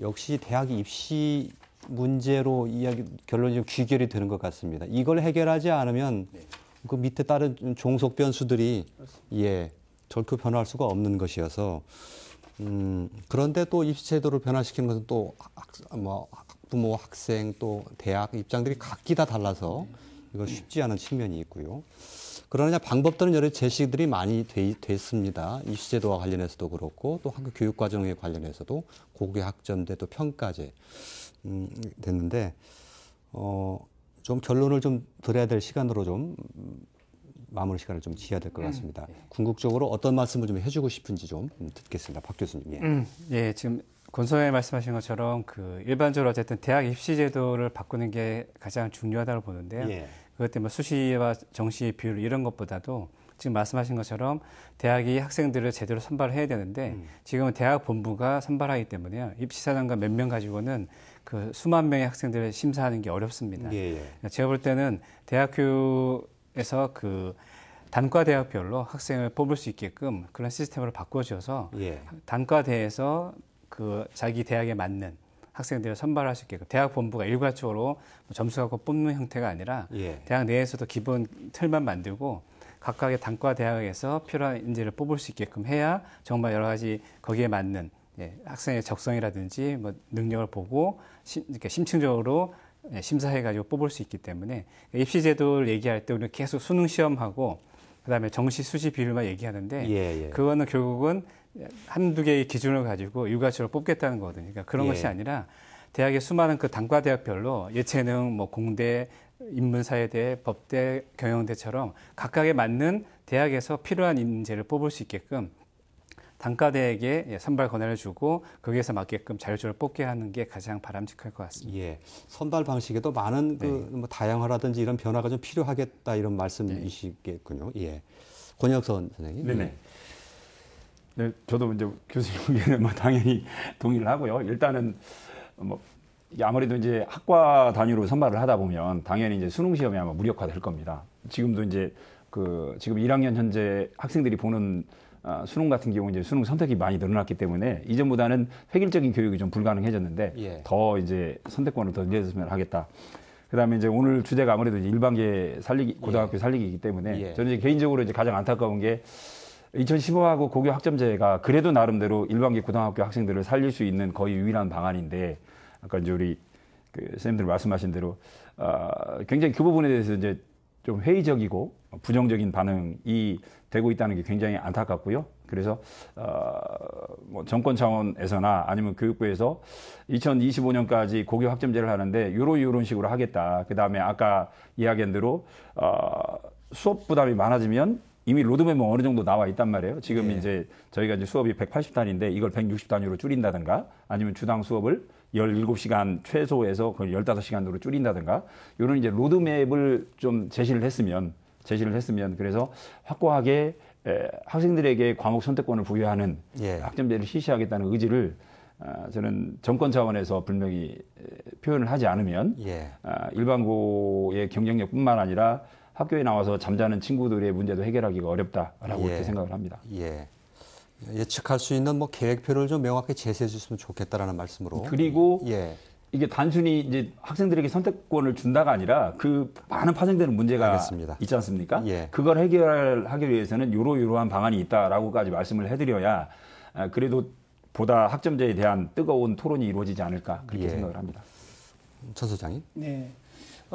역시 대학 입시 문제로 이야기 결론이 좀 귀결이 되는 것 같습니다. 이걸 해결하지 않으면 네. 그 밑에 따른 종속 변수들이 그렇습니다. 예 절코 변화할 수가 없는 것이어서 음, 그런데 또 입시 제도를 변화시키는 것은 또 학, 뭐, 부모, 학생 또 대학 입장들이 각기 다 달라서 네. 이거 쉽지 않은 측면이 있고요. 그러나 방법들은 여러 제시들이 많이 돼, 됐습니다. 입시제도와 관련해서도 그렇고 또 학교 교육과정에 관련해서도 고교 학점제 또 평가제 음, 됐는데 어, 좀 결론을 좀 들어야 될 시간으로 좀 음, 마무리 시간을 좀 지어야 될것 음. 같습니다. 음, 예. 궁극적으로 어떤 말씀을 좀 해주고 싶은지 좀 음, 듣겠습니다. 박 교수님. 예, 음, 예 지금 권소영이 말씀하신 것처럼 그 일반적으로 어쨌든 대학 입시제도를 바꾸는 게 가장 중요하다고 보는데요. 예. 그것 때문에 수시와 정시의 비율 이런 것보다도 지금 말씀하신 것처럼 대학이 학생들을 제대로 선발해야 되는데 음. 지금은 대학 본부가 선발하기 때문에요. 입시사정과몇 명 가지고는 그 수만 명의 학생들을 심사하는 게 어렵습니다. 예, 예. 제가 볼 때는 대학교에서 그 단과 대학별로 학생을 뽑을 수 있게끔 그런 시스템으로 바꿔줘서 예. 단과대에서 그 자기 대학에 맞는 학생들을 선발할 수 있게끔 대학 본부가 일괄적으로 뭐 점수 갖고 뽑는 형태가 아니라 예. 대학 내에서도 기본 틀만 만들고 각각의 단과 대학에서 필요한 인재를 뽑을 수 있게끔 해야 정말 여러 가지 거기에 맞는 예, 학생의 적성이라든지 뭐 능력을 보고 심, 그러니까 심층적으로 예, 심사해가지고 뽑을 수 있기 때문에 입시제도를 얘기할 때 우리는 계속 수능 시험하고 그다음에 정시 수시 비율만 얘기하는데 예, 예. 그거는 결국은 한두 개의 기준을 가지고 육아적으로 뽑겠다는 거거든요. 그러니까 그런 예. 것이 아니라 대학의 수많은 그 단과 대학별로 예체능, 뭐 공대, 인문사회대, 법대, 경영대처럼 각각에 맞는 대학에서 필요한 인재를 뽑을 수 있게끔 단과대에게 예, 선발 권한을 주고 거기에서 맞게끔 자율적으로 뽑게 하는 게 가장 바람직할 것 같습니다. 예, 선발 방식에도 많은 그 네. 뭐 다양화라든지 이런 변화가 좀 필요하겠다 이런 네. 말씀이시겠군요. 네. 예, 권혁선 선생님. 네네. 네. 네, 저도 이제 교수님 의견에 뭐 당연히 동의를 하고요. 일단은 뭐 아무래도 이제 학과 단위로 선발을 하다 보면 당연히 이제 수능 시험이 아마 무력화될 겁니다. 지금도 이제 그 지금 1학년 현재 학생들이 보는 아, 수능 같은 경우 이제 수능 선택이 많이 늘어났기 때문에 이전보다는 획일적인 교육이 좀 불가능해졌는데 예. 더 이제 선택권을 더 늘렸으면 하겠다. 그다음에 이제 오늘 주제가 아무래도 일반계 살리기 고등학교 예. 살리기이기 때문에 예. 저는 이제 개인적으로 이제 가장 안타까운 게 2015하고 고교 학점제가 그래도 나름대로 일반계 고등학교 학생들을 살릴 수 있는 거의 유일한 방안인데 아까 이제 우리 그 선생님들 말씀하신 대로 어, 굉장히 그 부분에 대해서 이제 좀 회의적이고 부정적인 반응이 되고 있다는 게 굉장히 안타깝고요. 그래서 어, 뭐 정권 차원에서나 아니면 교육부에서 2025년까지 고교 학점제를 하는데 요런 요런 식으로 하겠다. 그 다음에 아까 이야기한 대로 어, 수업 부담이 많아지면 이미 로드맵은 어느 정도 나와 있단 말이에요. 지금 예. 이제 저희가 이제 수업이 180단인데 이걸 160단위로 줄인다든가 아니면 주당 수업을 17시간 최소에서 거의 15시간으로 줄인다든가 이런 이제 로드맵을 좀 제시를 했으면 제시를 했으면 그래서 확고하게 에, 학생들에게 과목 선택권을 부여하는 예. 학점제를 실시하겠다는 의지를 아, 저는 정권 차원에서 분명히 표현을 하지 않으면 예. 아, 일반고의 경쟁력뿐만 아니라 학교에 나와서 잠자는 친구들의 문제도 해결하기가 어렵다라고 예. 그렇게 생각을 합니다. 예. 예측할 수 있는 뭐 계획표를 좀 명확히 제시해 주셨으면 좋겠다라는 말씀으로. 그리고 예. 이게 단순히 이제 학생들에게 선택권을 준다가 아니라 그 많은 파생되는 문제가 알겠습니다. 있지 않습니까? 예. 그걸 해결하기 위해서는 요로요로한 방안이 있다라고까지 말씀을 해드려야 아, 그래도 보다 학점제에 대한 뜨거운 토론이 이루어지지 않을까 그렇게 예. 생각을 합니다. 천 소장님. 네.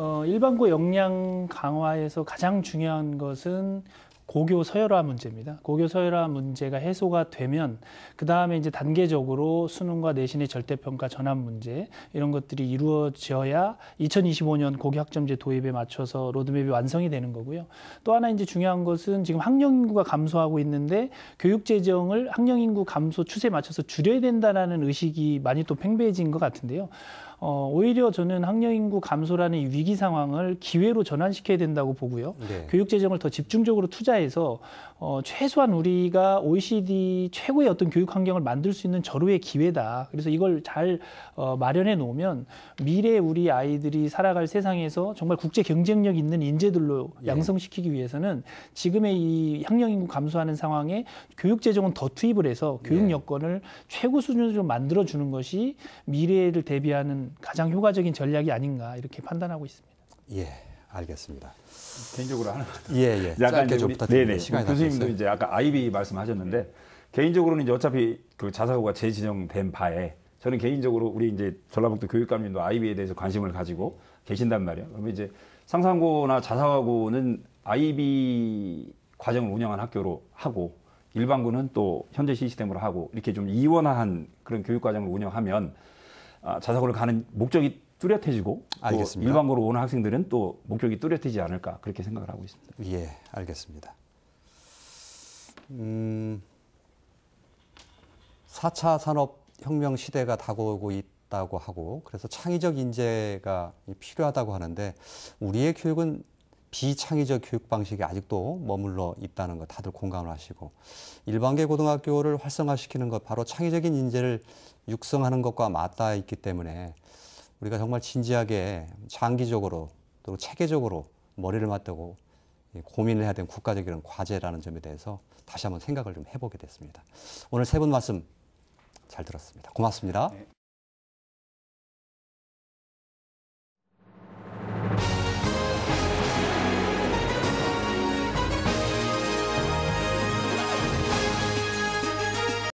어, 일반고 역량 강화에서 가장 중요한 것은 고교 서열화 문제입니다. 고교 서열화 문제가 해소가 되면 그 다음에 이제 단계적으로 수능과 내신의 절대평가 전환 문제 이런 것들이 이루어져야 2025년 고교학점제 도입에 맞춰서 로드맵이 완성이 되는 거고요. 또 하나 이제 중요한 것은 지금 학령 인구가 감소하고 있는데 교육 재정을 학령 인구 감소 추세에 맞춰서 줄여야 된다라는 의식이 많이 또 팽배해진 것 같은데요. 어, 오히려 저는 학령 인구 감소라는 위기 상황을 기회로 전환시켜야 된다고 보고요. 네. 교육 재정을 더 집중적으로 투자해서 어, 최소한 우리가 OECD 최고의 어떤 교육 환경을 만들 수 있는 절호의 기회다. 그래서 이걸 잘 어, 마련해 놓으면 미래 우리 아이들이 살아갈 세상에서 정말 국제 경쟁력 있는 인재들로 예. 양성시키기 위해서는 지금의 이 학령 인구 감소하는 상황에 교육 재정은 더 투입을 해서 교육 예. 여건을 최고 수준으로 만들어 주는 것이 미래를 대비하는 가장 효과적인 전략이 아닌가 이렇게 판단하고 있습니다. 예. 알겠습니다. 개인적으로 하나 예, 예. 약간 짧게 좀 부탁드립니다. 네네. 시간 교수님도 이제 아까 아이비 말씀하셨는데 개인적으로는 이제 어차피 그 자사고가 재지정된 바에 저는 개인적으로 우리 이제 전라북도 교육감님도 아이비에 대해서 관심을 가지고 계신단 말이에요. 그러면 이제 상산고나 자사고는 아이비 과정을 운영한 학교로 하고 일반고는 또 현재 시스템으로 하고 이렇게 좀 이원화한 그런 교육 과정을 운영하면 아, 자사고를 가는 목적이 뚜렷해지고 알겠습니다. 일반고로 오는 학생들은 또 목격이 뚜렷해지지 않을까 그렇게 생각을 하고 있습니다. 예, 알겠습니다. 음, 4차 산업 혁명 시대가 다가오고 있다고 하고 그래서 창의적 인재가 필요하다고 하는데 우리의 교육은 비창의적 교육 방식이 아직도 머물러 있다는 거 다들 공감을 하시고 일반계 고등학교를 활성화시키는 것 바로 창의적인 인재를 육성하는 것과 맞닿아 있기 때문에 우리가 정말 진지하게 장기적으로 또 체계적으로 머리를 맞대고 고민을 해야 되는 국가적 이 과제라는 점에 대해서 다시 한번 생각을 좀 해보게 됐습니다. 오늘 세 분 말씀 잘 들었습니다. 고맙습니다. 네.